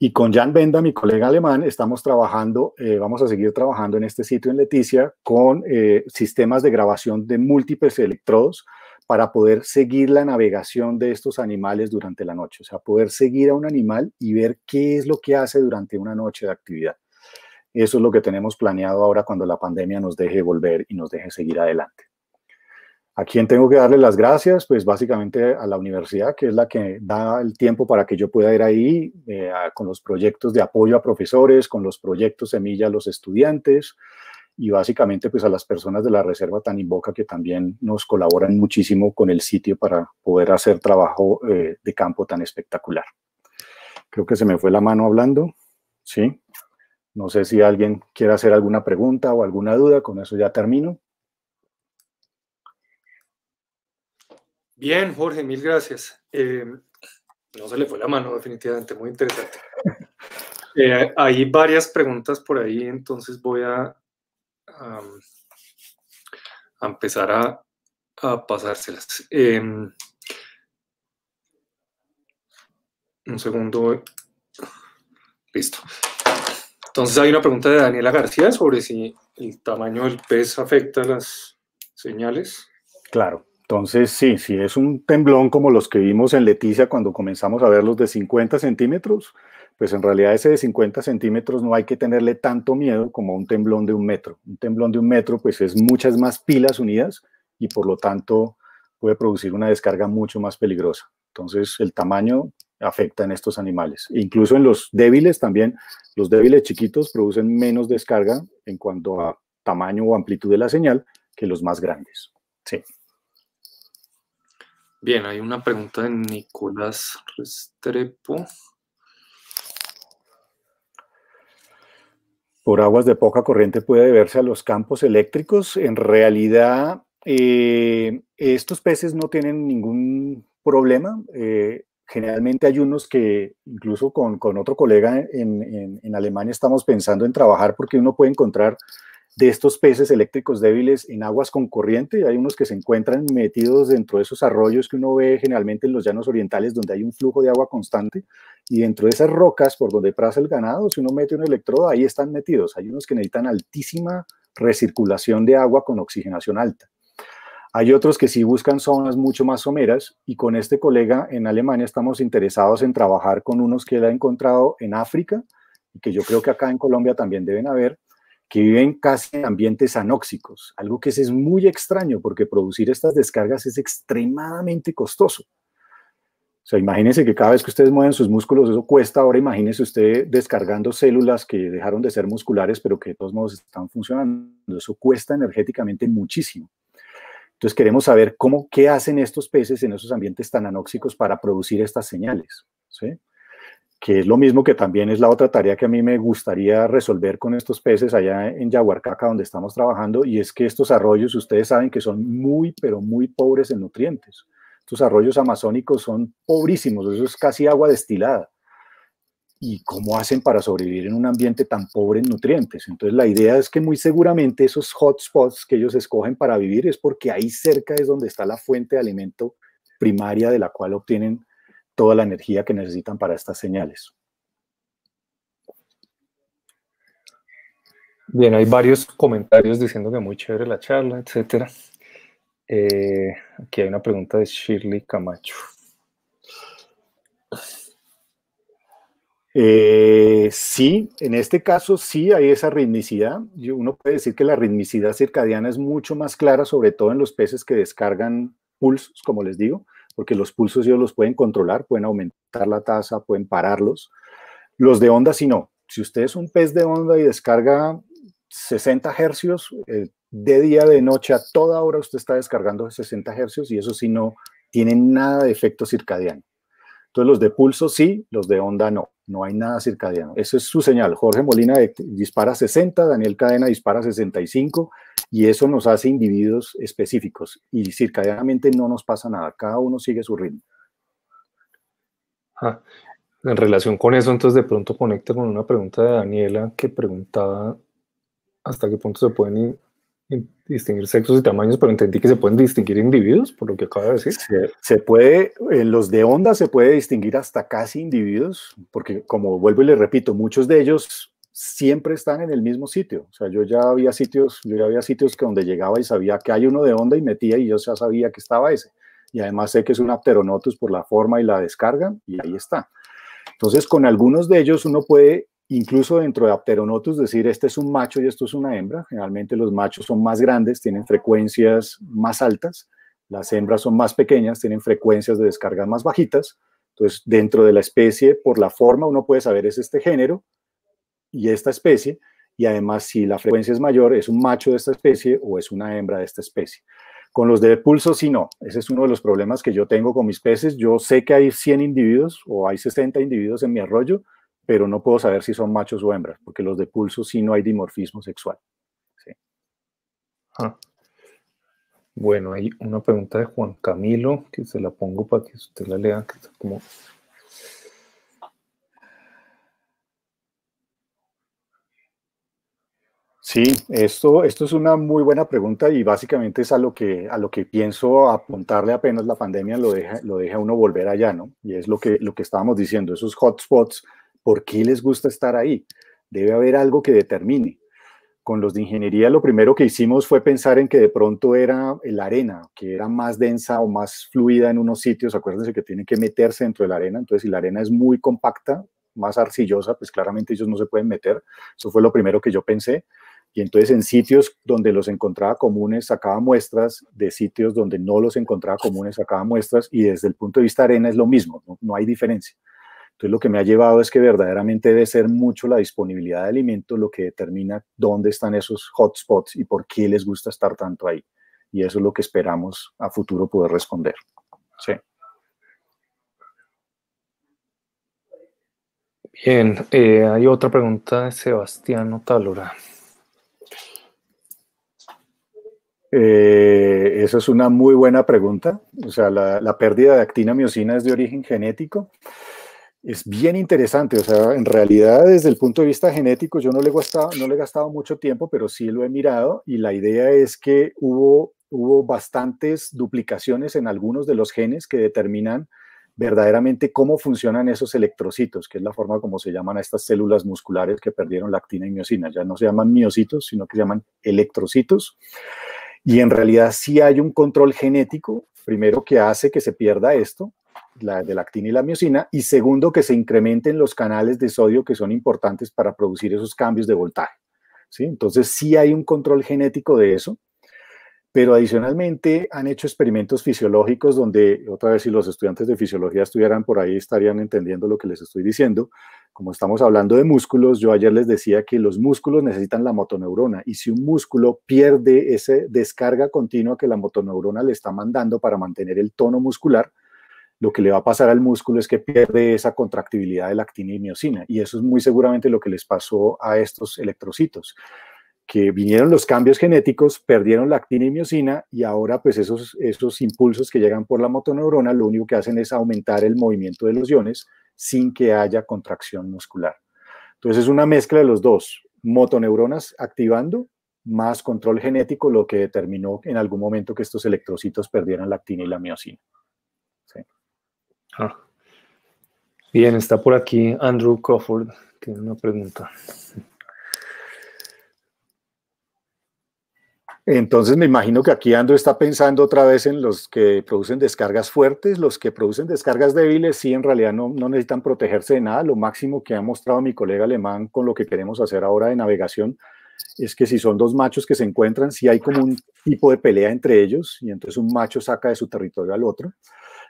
Y con Jan Benda, mi colega alemán, estamos trabajando, eh, vamos a seguir trabajando en este sitio en Leticia con eh, sistemas de grabación de múltiples electrodos para poder seguir la navegación de estos animales durante la noche, o sea, poder seguir a un animal y ver qué es lo que hace durante una noche de actividad. Eso es lo que tenemos planeado ahora cuando la pandemia nos deje volver y nos deje seguir adelante. ¿A quién tengo que darle las gracias? Pues básicamente a la universidad, que es la que da el tiempo para que yo pueda ir ahí eh, con los proyectos de apoyo a profesores, con los proyectos semilla a los estudiantes y básicamente pues a las personas de la Reserva Tan Invoca que también nos colaboran muchísimo con el sitio para poder hacer trabajo eh, de campo tan espectacular. Creo que se me fue la mano hablando, ¿sí? No sé si alguien quiere hacer alguna pregunta o alguna duda, con eso ya termino. Bien, Jorge, mil gracias. Eh, no se le fue la mano, definitivamente, muy interesante. <laughs> Eh, hay varias preguntas por ahí, entonces voy a, empezar a, pasárselas. Em, un segundo. Listo. Entonces hay una pregunta de Daniela García sobre si el tamaño del pez afecta las señales. Claro. Entonces, sí, si es un temblón como los que vimos en Leticia cuando comenzamos a ver los de 50 centímetros, pues en realidad ese de 50 centímetros no hay que tenerle tanto miedo como un temblón de un metro. Un temblón de un metro, pues es muchas más pilas unidas y por lo tanto puede producir una descarga mucho más peligrosa. Entonces, el tamaño afecta en estos animales. E incluso en los débiles también, los débiles chiquitos producen menos descarga en cuanto a tamaño o amplitud de la señal que los más grandes. Sí. Bien, hay una pregunta de Nicolás Restrepo. Por aguas de poca corriente puede deberse a los campos eléctricos. En realidad, eh, estos peces no tienen ningún problema. Eh, generalmente hay unos que incluso con, otro colega en, en, Alemania estamos pensando en trabajar porque uno puede encontrar de estos peces eléctricos débiles en aguas con corriente. Hay unos que se encuentran metidos dentro de esos arroyos que uno ve generalmente en los llanos orientales donde hay un flujo de agua constante y dentro de esas rocas por donde pasa el ganado, si uno mete un electrodo, ahí están metidos. Hay unos que necesitan altísima recirculación de agua con oxigenación alta. Hay otros que sí buscan zonas mucho más someras y con este colega en Alemania estamos interesados en trabajar con unos que él ha encontrado en África y que yo creo que acá en Colombia también deben haber, que viven casi en ambientes anóxicos, algo que es muy extraño porque producir estas descargas es extremadamente costoso. O sea, imagínense que cada vez que ustedes mueven sus músculos, eso cuesta. Ahora imagínense usted descargando células que dejaron de ser musculares, pero que de todos modos están funcionando. Eso cuesta energéticamente muchísimo. Entonces queremos saber cómo, qué hacen estos peces en esos ambientes tan anóxicos para producir estas señales. ¿sí? que es lo mismo que también es la otra tarea que a mí me gustaría resolver con estos peces allá en Yaguarcaca, donde estamos trabajando, y es que estos arroyos, ustedes saben que son muy, pero muy pobres en nutrientes. Estos arroyos amazónicos son pobrísimos, eso es casi agua destilada. ¿Y cómo hacen para sobrevivir en un ambiente tan pobre en nutrientes? Entonces la idea es que muy seguramente esos hotspots que ellos escogen para vivir es porque ahí cerca es donde está la fuente de alimento primaria de la cual obtienen toda la energía que necesitan para estas señales. Bien, hay varios comentarios diciendo que muy chévere la charla, etc. Eh, aquí hay una pregunta de Shirley Camacho. Eh, sí, en este caso sí hay esa ritmicidad. Uno puede decir que la ritmicidad circadiana es mucho más clara, sobre todo en los peces que descargan pulsos, como les digo porque los pulsos ellos los pueden controlar, pueden aumentar la tasa, pueden pararlos. Los de onda sí no. Si usted es un pez de onda y descarga 60 hercios, eh, de día, de noche, a toda hora usted está descargando 60 hercios y eso sí no tiene nada de efecto circadiano. Entonces los de pulso sí, los de onda no, no hay nada circadiano. eso es su señal. Jorge Molina dispara 60, Daniel Cadena dispara 65, y eso nos hace individuos específicos y circadianamente no nos pasa nada, cada uno sigue su ritmo. en relación con eso, entonces de pronto conecta con una pregunta de Daniela que preguntaba hasta qué punto se pueden distinguir sexos y tamaños, pero entendí que se pueden distinguir individuos, por lo que acaba de decir. Se, puede, eh, los de onda se puede distinguir hasta casi individuos, porque como vuelvo y le repito, muchos de ellos siempre están en el mismo sitio. O sea, yo ya había sitios, yo ya había sitios que donde llegaba y sabía que hay uno de onda y metía y yo ya sabía que estaba ese. Y además sé que es un apteronotus por la forma y la descarga y ahí está. Entonces, con algunos de ellos uno puede incluso dentro de Apteronotus decir este es un macho y esto es una hembra. Generalmente los machos son más grandes, tienen frecuencias más altas. Las hembras son más pequeñas, tienen frecuencias de descarga más bajitas. Entonces, dentro de la especie, por la forma, uno puede saber es este género y esta especie, y además si la frecuencia es mayor, es un macho de esta especie o es una hembra de esta especie. Con los de pulso sí no, ese es uno de los problemas que yo tengo con mis peces. Yo sé que hay 100 individuos o hay 60 individuos en mi arroyo, pero no puedo saber si son machos o hembras, porque los de pulso sí no hay dimorfismo sexual. Ah. Bueno, hay una pregunta de Juan Camilo que se la pongo para que usted la lea, que está como Sí, esto, esto es una muy buena pregunta y básicamente es a lo que, a lo que pienso apuntarle apenas la pandemia lo deja, lo deja uno volver allá, ¿no? Y es lo que, lo que estábamos diciendo, esos hotspots, ¿por qué les gusta estar ahí? Debe haber algo que determine. Con los de ingeniería lo primero que hicimos fue pensar en que de pronto era la arena, que era más densa o más fluida en unos sitios, acuérdense que tienen que meterse dentro de la arena, entonces si la arena es muy compacta, más arcillosa, pues claramente ellos no se pueden meter, eso fue lo primero que yo pensé. Y entonces en sitios donde los encontraba comunes sacaba muestras, de sitios donde no los encontraba comunes sacaba muestras y desde el punto de vista arena es lo mismo, no, hay diferencia. Entonces lo que me ha llevado es que verdaderamente debe ser mucho la disponibilidad de alimentos lo que determina dónde están esos hotspots y por qué les gusta estar tanto ahí. Y eso es lo que esperamos a futuro poder responder. Sí. Bien, eh, hay otra pregunta de Sebastián Otálora. Eh, eso es una muy buena pregunta. O sea, la, pérdida de actina miocina es de origen genético. Es bien interesante, o sea, en realidad desde el punto de vista genético yo no le, he gastado, no le he mucho tiempo, pero sí lo he mirado y la idea es que hubo, hubo bastantes duplicaciones en algunos de los genes que determinan verdaderamente cómo funcionan esos electrocitos, que es la forma como se llaman a estas células musculares que perdieron la actina y miocina. Ya no se llaman miocitos, sino que se llaman electrocitos. Y en realidad sí hay un control genético, primero que hace que se pierda esto, la, de la actina y la miocina, y segundo que se incrementen los canales de sodio que son importantes para producir esos cambios de voltaje. ¿sí? Entonces sí hay un control genético de eso pero adicionalmente han hecho experimentos fisiológicos donde, otra vez, si los estudiantes de fisiología estuvieran por ahí, estarían entendiendo lo que les estoy diciendo. Como estamos hablando de músculos, yo ayer les decía que los músculos necesitan la motoneurona y si un músculo pierde esa descarga continua que la motoneurona le está mandando para mantener el tono muscular, lo que le va a pasar al músculo es que pierde esa contractibilidad de lactina actina y miocina. Y eso es muy seguramente lo que les pasó a estos electrocitos que vinieron los cambios genéticos, perdieron la actina y miocina y ahora pues esos, esos impulsos que llegan por la motoneurona lo único que hacen es aumentar el movimiento de los iones sin que haya contracción muscular. Entonces es una mezcla de los dos, motoneuronas activando más control genético, lo que determinó en algún momento que estos electrocitos perdieran la actina y la miocina. Ah. Bien, está por aquí Andrew Crawford, tiene una pregunta. Entonces me imagino que aquí Ando está pensando otra vez en los que producen descargas fuertes, los que producen descargas débiles, sí, en realidad no, no, necesitan protegerse de nada. Lo máximo que ha mostrado mi colega alemán con lo que queremos hacer ahora de navegación es que si son dos machos que se encuentran, si hay como un tipo de pelea entre ellos y entonces un macho saca de su territorio al otro.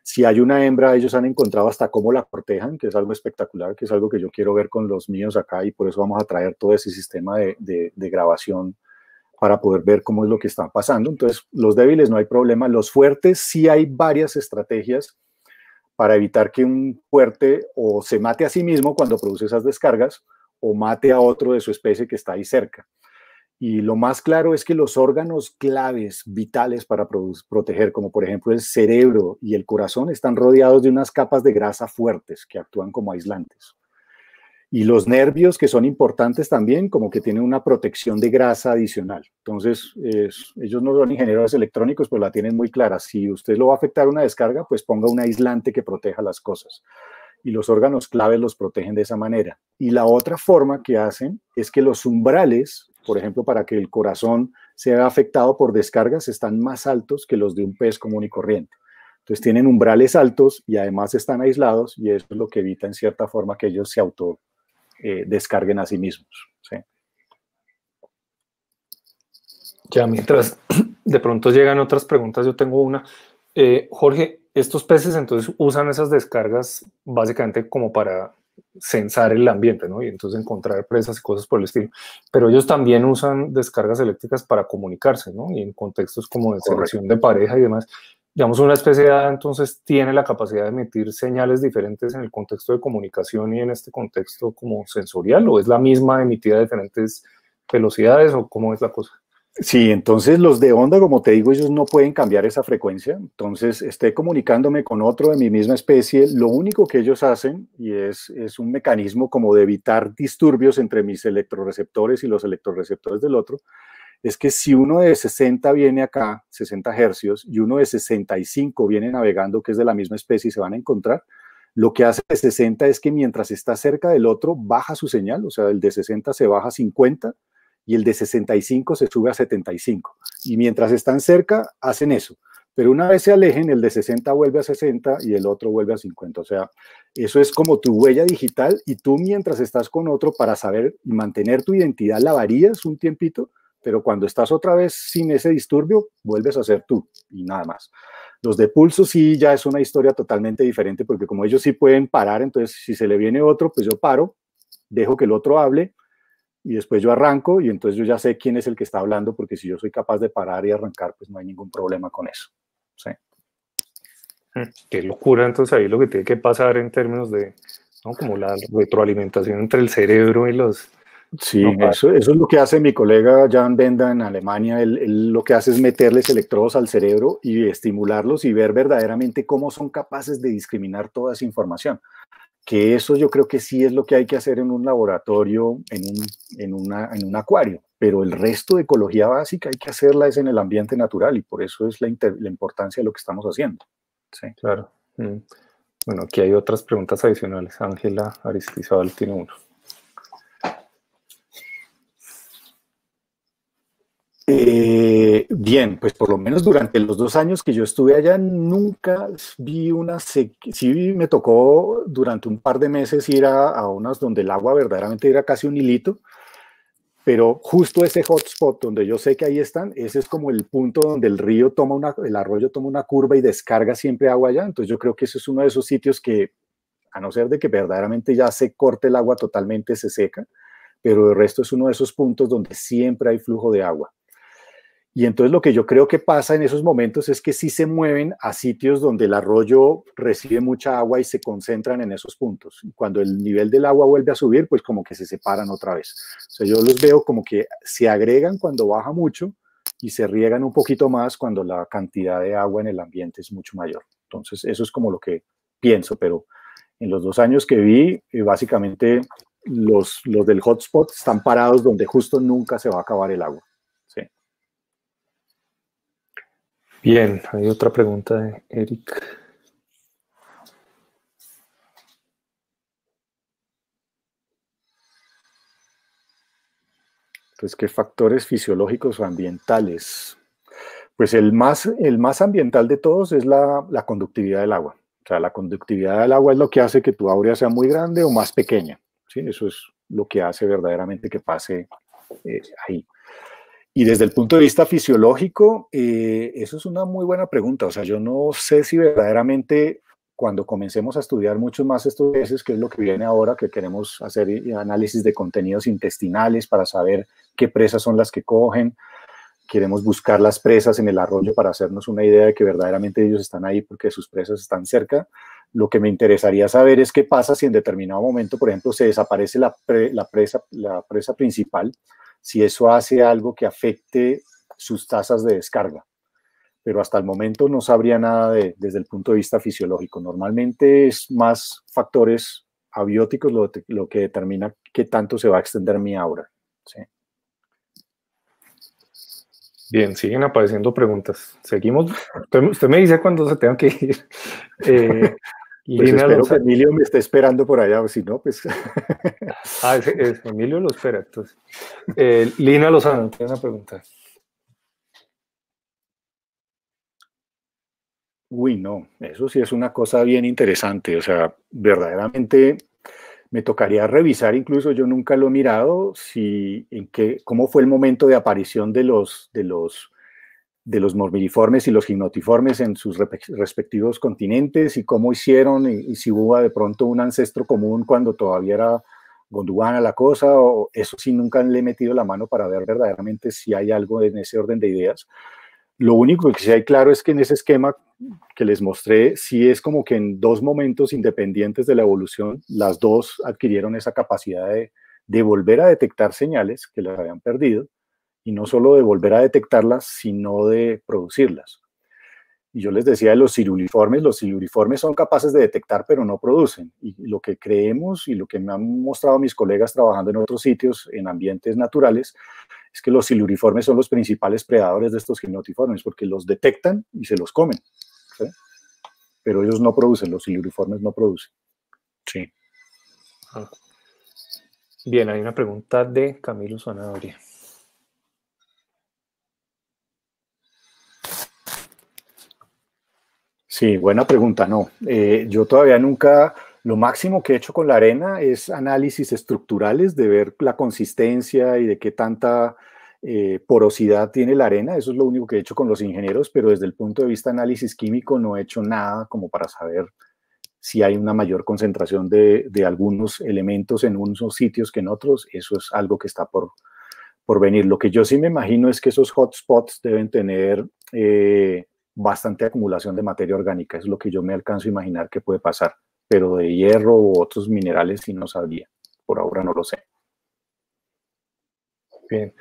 Si hay una hembra, ellos han encontrado hasta cómo la cortejan, que es algo espectacular, que es algo que yo quiero ver con los míos acá y por eso vamos a traer todo ese sistema de, de, de grabación para poder ver cómo es lo que está pasando. Entonces, los débiles no hay problema, los fuertes sí hay varias estrategias para evitar que un fuerte o se mate a sí mismo cuando produce esas descargas o mate a otro de su especie que está ahí cerca. Y lo más claro es que los órganos claves vitales para proteger, como por ejemplo el cerebro y el corazón, están rodeados de unas capas de grasa fuertes que actúan como aislantes. Y los nervios, que son importantes también, como que tienen una protección de grasa adicional. Entonces, ellos no son ingenieros electrónicos, pero la tienen muy clara. Si usted lo va a afectar una descarga, pues ponga un aislante que proteja las cosas. Y los órganos claves los protegen de esa manera. Y la otra forma que hacen es que los umbrales, por ejemplo, para que el corazón sea afectado por descargas, están más altos que los de un pez común y corriente. Entonces tienen umbrales altos y además están aislados y eso es lo que evita en cierta forma que ellos se auto eh, descarguen a sí mismos. Ya mientras <clears throat> de pronto llegan otras preguntas, yo tengo una. Eh, Jorge, estos peces entonces usan esas descargas básicamente como para censar el ambiente, ¿no? Y entonces encontrar presas y cosas por el estilo. Pero ellos también usan descargas eléctricas para comunicarse, ¿no? Y en contextos como de selección de pareja y demás digamos, una especie de entonces tiene la capacidad de emitir señales diferentes en el contexto de comunicación y en este contexto como sensorial, o es la misma emitida a diferentes velocidades, o cómo es la cosa. Sí, entonces los de onda, como te digo, ellos no pueden cambiar esa frecuencia. Entonces, esté comunicándome con otro de mi misma especie, lo único que ellos hacen, y es, es un mecanismo como de evitar disturbios entre mis electroreceptores y los electroreceptores del otro, es que si uno de 60 viene acá, 60 hercios, y uno de 65 viene navegando, que es de la misma especie y se van a encontrar, lo que hace de 60 es que mientras está cerca del otro, baja su señal, o sea, el de 60 se baja a 50 y el de 65 se sube a 75. Y mientras están cerca, hacen eso. Pero una vez se alejen, el de 60 vuelve a 60 y el otro vuelve a 50. O sea, eso es como tu huella digital y tú mientras estás con otro para saber y mantener tu identidad, la varías un tiempito pero cuando estás otra vez sin ese disturbio, vuelves a ser tú y nada más. Los de pulso sí ya es una historia totalmente diferente porque como ellos sí pueden parar, entonces si se le viene otro, pues yo paro, dejo que el otro hable y después yo arranco y entonces yo ya sé quién es el que está hablando porque si yo soy capaz de parar y arrancar, pues no hay ningún problema con eso. ¿sí? Mm, qué locura, entonces ahí lo que tiene que pasar en términos de como la retroalimentación entre el cerebro y los, Sí, eso, es lo que hace mi colega Jan Benda en Alemania. Él, lo que hace es meterles electrodos al cerebro y estimularlos y ver verdaderamente cómo son capaces de discriminar toda esa información. Que eso yo creo que sí es lo que hay que hacer en un laboratorio, en un, en un acuario. Pero el resto de ecología básica hay que hacerla es en el ambiente natural y por eso es la, la importancia de lo que estamos haciendo. Sí. Claro. Mm. Bueno, aquí hay otras preguntas adicionales. Ángela Aristizabal tiene uno. Eh, bien, pues por lo menos durante los dos años que yo estuve allá nunca vi una se. Sí me tocó durante un par de meses ir a, a, unas donde el agua verdaderamente era casi un hilito, pero justo ese hotspot donde yo sé que ahí están, ese es como el punto donde el río toma una, el arroyo toma una curva y descarga siempre agua allá. Entonces yo creo que ese es uno de esos sitios que, a no ser de que verdaderamente ya se corte el agua totalmente, se seca, pero el resto es uno de esos puntos donde siempre hay flujo de agua. Y entonces lo que yo creo que pasa en esos momentos es que sí se mueven a sitios donde el arroyo recibe mucha agua y se concentran en esos puntos. cuando el nivel del agua vuelve a subir, pues como que se separan otra vez. O sea, yo los veo como que se agregan cuando baja mucho y se riegan un poquito más cuando la cantidad de agua en el ambiente es mucho mayor. Entonces, eso es como lo que pienso, pero en los dos años que vi, eh, básicamente los, los del hotspot están parados donde justo nunca se va a acabar el agua. Bien, hay otra pregunta de Eric. Entonces, pues, ¿qué factores fisiológicos o ambientales? Pues el más, el más ambiental de todos es la, conductividad del agua. O sea, la conductividad del agua es lo que hace que tu áurea sea muy grande o más pequeña. ¿sí? Eso es lo que hace verdaderamente que pase eh, ahí. Y desde el punto de vista fisiológico, eh, eso es una muy buena pregunta. O sea, yo no sé si verdaderamente cuando comencemos a estudiar mucho más estos peces, que es lo que viene ahora, que queremos hacer eh, análisis de contenidos intestinales para saber qué presas son las que cogen, queremos buscar las presas en el arroyo para hacernos una idea de que verdaderamente ellos están ahí porque sus presas están cerca. Lo que me interesaría saber es qué pasa si en determinado momento, por ejemplo, se desaparece la, la presa, la presa principal si eso hace algo que afecte sus tasas de descarga. Pero hasta el momento no sabría nada desde el punto de vista fisiológico. Normalmente es más factores abióticos lo, que determina qué tanto se va a extender mi aura. Bien, siguen apareciendo preguntas. Seguimos. Usted, me dice cuándo se tengan que ir. <laughs> Eh, pues espero que Emilio me esté esperando por allá, si no, pues. ah, Emilio lo espera, entonces. Eh, Lina Lozano, tiene una pregunta. Uy, no, eso sí es una cosa bien interesante. O sea, verdaderamente me tocaría revisar, incluso yo nunca lo he mirado, si en cómo fue el momento de aparición de los, de los de los mormiliformes y los gimnotiformes en sus respectivos continentes y cómo hicieron y, si hubo de pronto un ancestro común cuando todavía era gondwana la cosa, o eso sí nunca le he metido la mano para ver verdaderamente si hay algo en ese orden de ideas. Lo único que sí hay claro es que en ese esquema que les mostré, sí es como que en dos momentos independientes de la evolución, las dos adquirieron esa capacidad de volver a detectar señales que las habían perdido y no solo de volver a detectarlas, sino de producirlas. Y yo les decía de los ciruliformes, los ciruliformes son capaces de detectar pero no producen. Y lo que creemos y lo que me han mostrado mis colegas trabajando en otros sitios, en ambientes naturales, es que los siluriformes son los principales predadores de estos genotiformes, porque los detectan y se los comen. Pero ellos no producen, los siluriformes no producen. Sí. Ah. Bien, hay una pregunta de Camilo Sonadoria. Sí, buena pregunta, no. Eh, yo todavía nunca, lo máximo que he hecho con la arena es análisis estructurales de ver la consistencia y de qué tanta eh, porosidad tiene la arena. Eso es lo único que he hecho con los ingenieros, pero desde el punto de vista de análisis químico no he hecho nada como para saber si hay una mayor concentración de, algunos elementos en unos sitios que en otros. Eso es algo que está por, por venir. Lo que yo sí me imagino es que esos hotspots deben tener eh, bastante acumulación de materia orgánica. Es lo que yo me alcanzo a imaginar que puede pasar, pero de hierro u otros minerales sí no sabía. Por ahora no lo sé. Bien.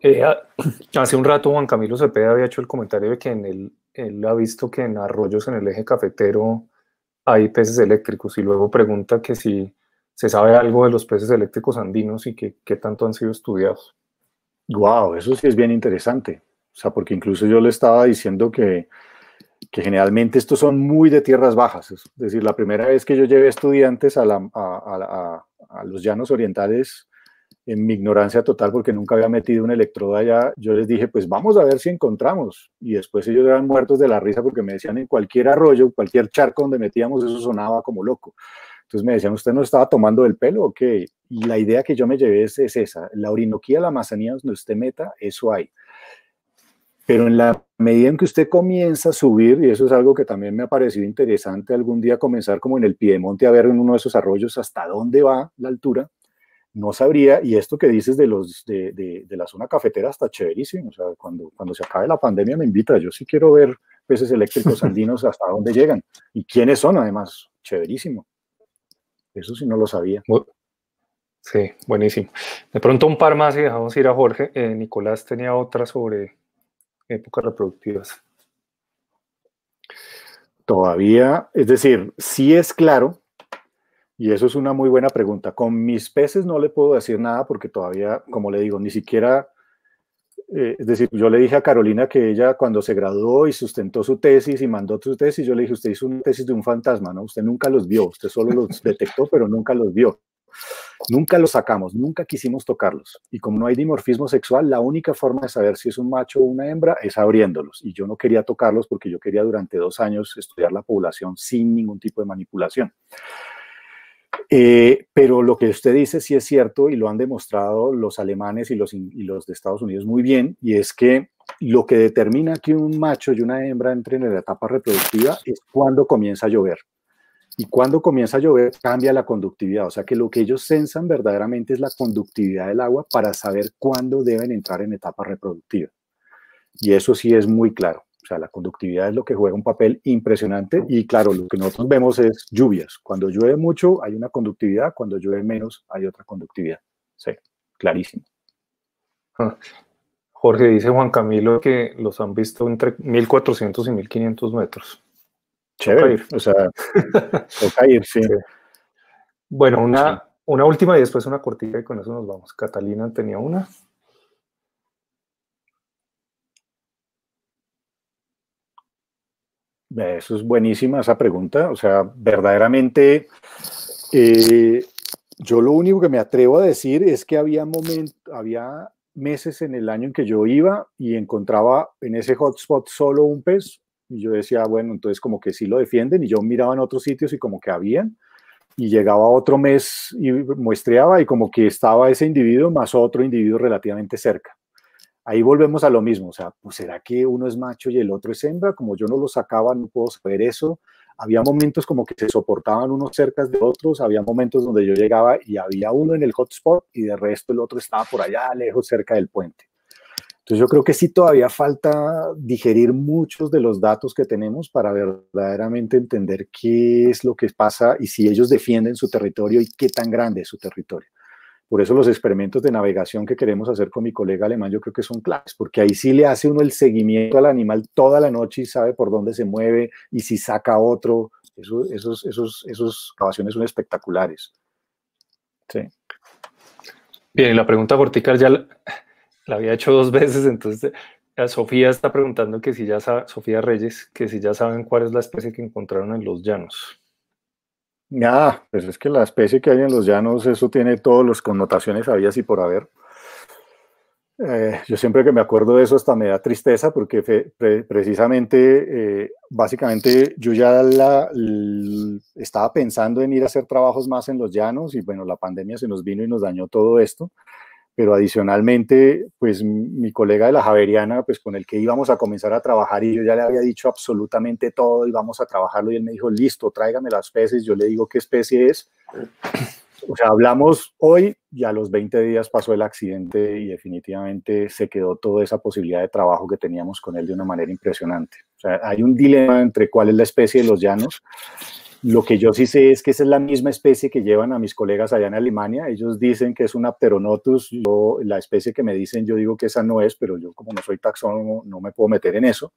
Eh, ah, <clears throat> hace un rato Juan Camilo Cepeda había hecho el comentario de que en él ha visto que en arroyos en el eje cafetero hay peces eléctricos y luego pregunta que si se sabe algo de los peces eléctricos andinos y que, qué tanto han sido estudiados. Wow, eso sí es bien interesante. O sea, porque incluso yo le estaba diciendo que, que generalmente estos son muy de tierras bajas. Es decir, la primera vez que yo llevé estudiantes a, la, a, los llanos orientales, en mi ignorancia total, porque nunca había metido un electrodo allá, yo les dije, pues vamos a ver si encontramos. Y después ellos eran muertos de la risa porque me decían en cualquier arroyo, cualquier charco donde metíamos, eso sonaba como loco. Entonces me decían, ¿usted no estaba tomando el pelo o qué? Y la idea que yo me llevé es, esa, la orinoquía, la amazonía, donde usted meta, eso hay. Pero en la medida en que usted comienza a subir, y eso es algo que también me ha parecido interesante algún día comenzar como en el Piedemonte a ver en uno de esos arroyos hasta dónde va la altura, no sabría, y esto que dices de, los, de, de, la zona cafetera está chéverísimo, o sea, cuando, cuando se acabe la pandemia me invita, yo sí quiero ver peces eléctricos <laughs> andinos hasta dónde llegan, y quiénes son además, chéverísimo. Eso sí no lo sabía. Sí, buenísimo. De pronto un par más y dejamos ir a Jorge. Eh, Nicolás tenía otra sobre épocas reproductivas. Todavía, es decir, sí es claro, y eso es una muy buena pregunta. Con mis peces no le puedo decir nada porque todavía, como le digo, ni siquiera, eh, es decir, yo le dije a Carolina que ella cuando se graduó y sustentó su tesis y mandó su tesis, yo le dije, usted hizo una tesis de un fantasma, ¿no? Usted nunca los vio, usted solo los detectó, pero nunca los vio. Nunca los sacamos, nunca quisimos tocarlos. Y como no hay dimorfismo sexual, la única forma de saber si es un macho o una hembra es abriéndolos. Y yo no quería tocarlos porque yo quería durante dos años estudiar la población sin ningún tipo de manipulación. Eh, pero lo que usted dice sí es cierto y lo han demostrado los alemanes y los, y los de Estados Unidos muy bien, y es que lo que determina que un macho y una hembra entren en la etapa reproductiva es cuando comienza a llover. Y cuando comienza a llover, cambia la conductividad. O sea que lo que ellos sensan verdaderamente es la conductividad del agua para saber cuándo deben entrar en etapa reproductiva. Y eso sí es muy claro. O sea, la conductividad es lo que juega un papel impresionante. Y claro, lo que nosotros vemos es lluvias. Cuando llueve mucho hay una conductividad, cuando llueve menos hay otra conductividad. Sí, clarísimo. Ah. Jorge dice Juan Camilo que los han visto entre 1400 y 1500 metros. Chévere, o sea, <laughs> o sí. sí. Bueno, una, una última y después una cortita y con eso nos vamos. Catalina tenía una. Eso es buenísima esa pregunta. O sea, verdaderamente, eh, yo lo único que me atrevo a decir es que había momentos, había meses en el año en que yo iba y encontraba en ese hotspot solo un pez y yo decía, ah, bueno, entonces como que sí lo defienden y yo miraba en otros sitios y como que habían. Y llegaba otro mes y muestreaba y como que estaba ese individuo más otro individuo relativamente cerca. Ahí volvemos a lo mismo, o sea, pues será que uno es macho y el otro es hembra, como yo no lo sacaba, no puedo saber eso. Había momentos como que se soportaban unos cerca de otros, había momentos donde yo llegaba y había uno en el hotspot y de resto el otro estaba por allá lejos cerca del puente. Entonces yo creo que sí todavía falta digerir muchos de los datos que tenemos para verdaderamente entender qué es lo que pasa y si ellos defienden su territorio y qué tan grande es su territorio. Por eso los experimentos de navegación que queremos hacer con mi colega alemán yo creo que son claves, porque ahí sí le hace uno el seguimiento al animal toda la noche y sabe por dónde se mueve y si saca otro. Esas esos, esos, esos grabaciones son espectaculares. Sí. Bien, la pregunta vertical ya, la había hecho dos <laughs> veces, entonces eh, Sofía está preguntando que si ya sabe, Sofía Reyes, que si ya saben cuál es la especie que encontraron en los llanos. Nada, ah, pues es que la especie que hay en los llanos, eso tiene todas las connotaciones había y por haber. Eh, yo siempre que me acuerdo de eso hasta me da tristeza porque precisamente, eh, básicamente yo ya la, estaba pensando en ir a hacer trabajos más en los llanos y bueno, la pandemia se nos vino y nos dañó todo esto pero adicionalmente, pues mi colega de la Javeriana, pues con el que íbamos a comenzar a trabajar y yo ya le había dicho absolutamente todo y vamos a trabajarlo y él me dijo, listo, tráigame las peces, yo le digo qué especie es. <coughs> O sea, hablamos hoy y a los 20 días pasó el accidente y definitivamente se quedó toda esa posibilidad de trabajo que teníamos con él de una manera impresionante. O sea, hay un dilema entre cuál es la especie de los llanos lo que yo sí sé es que esa es la misma especie que llevan a mis colegas allá en Alemania. Ellos dicen que es un Apteronotus, la especie que me dicen, yo digo que esa no es, pero yo como no soy taxónomo no me puedo meter en eso.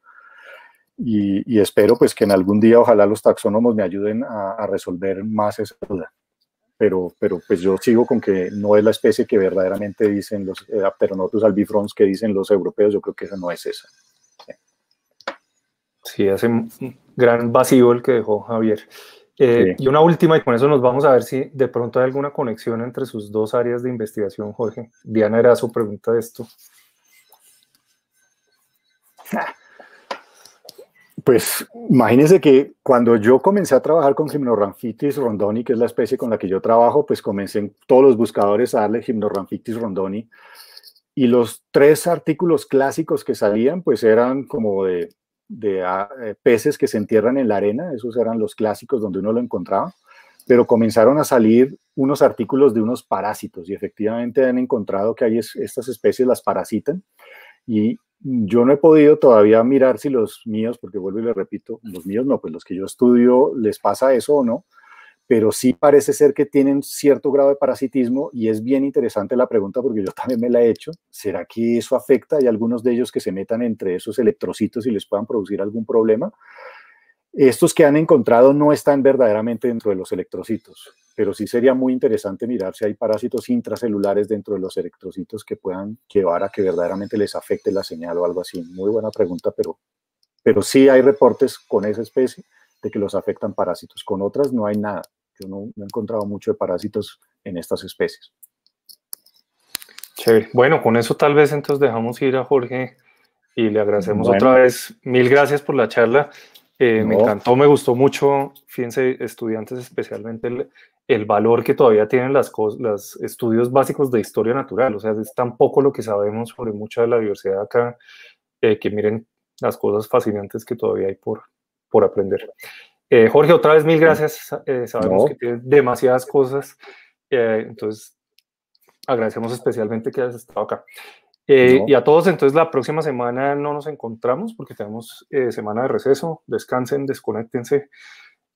Y, espero pues que en algún día ojalá los taxónomos me ayuden a, resolver más esa duda. Pero, pero pues yo sigo con que no es la especie que verdaderamente dicen los eh, Apteronotus albifrons que dicen los europeos. Yo creo que esa no es esa. Sí, hace un gran vacío el que dejó Javier. Eh, y una última, y con eso nos vamos a ver si de pronto hay alguna conexión entre sus dos áreas de investigación, Jorge. Diana era su pregunta de esto. Pues imagínense que cuando yo comencé a trabajar con Gymnorhamphitis rondoni, que es la especie con la que yo trabajo, pues comencé todos los buscadores a darle Gymnorhamphitis rondoni. Y los tres artículos clásicos que salían, pues eran como de de ah, eh, peces que se entierran en la arena, esos eran los clásicos donde uno lo encontraba, pero comenzaron a salir unos artículos de unos parásitos y efectivamente han encontrado que hay estas especies las parasitan y yo no he podido todavía mirar si los míos, porque vuelvo y le repito, los míos no, pues los que yo estudio les pasa eso o no, pero sí parece ser que tienen cierto grado de parasitismo y es bien interesante la pregunta porque yo <laughs> también me la he hecho. ¿Será que eso afecta? ¿Hay algunos de ellos que se metan entre esos electrocitos y les puedan producir algún problema? Estos que han encontrado no están verdaderamente dentro de los electrocitos, pero sí sería muy interesante mirar si hay parásitos intracelulares dentro de los electrocitos que puedan llevar a que verdaderamente les afecte la señal o algo así. Muy buena pregunta, pero, pero sí hay reportes con esa especie que los afectan parásitos. Con otras no hay nada. Yo no, he encontrado mucho de parásitos en estas especies. Bueno, con eso tal vez entonces dejamos ir a Jorge y le agradecemos otra vez. Mil gracias por la charla. Eh, me encantó, me gustó mucho, fíjense, estudiantes especialmente, el, valor que todavía tienen las los estudios básicos de historia natural. O sea, es tan poco lo que sabemos sobre mucha de la diversidad acá, eh, que miren las cosas fascinantes que todavía hay por, aprender. Eh, Jorge, otra vez mil gracias. Eh, sabemos que tienes demasiadas cosas. Eh, entonces, agradecemos especialmente que hayas estado acá. Y a todos, entonces la próxima semana no nos encontramos porque tenemos semana de receso. Descansen, desconectense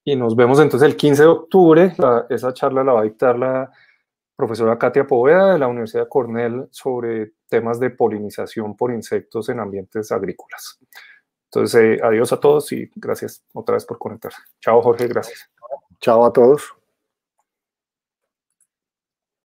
y nos vemos entonces el 15 de octubre. esa charla la va a dictar la profesora Katia Poveda de la Universidad de Cornell sobre temas de polinización por insectos en ambientes agrícolas. Entonces, eh, adiós a todos y gracias otra vez por conectarse. Chao, Jorge, gracias. Chao a todos.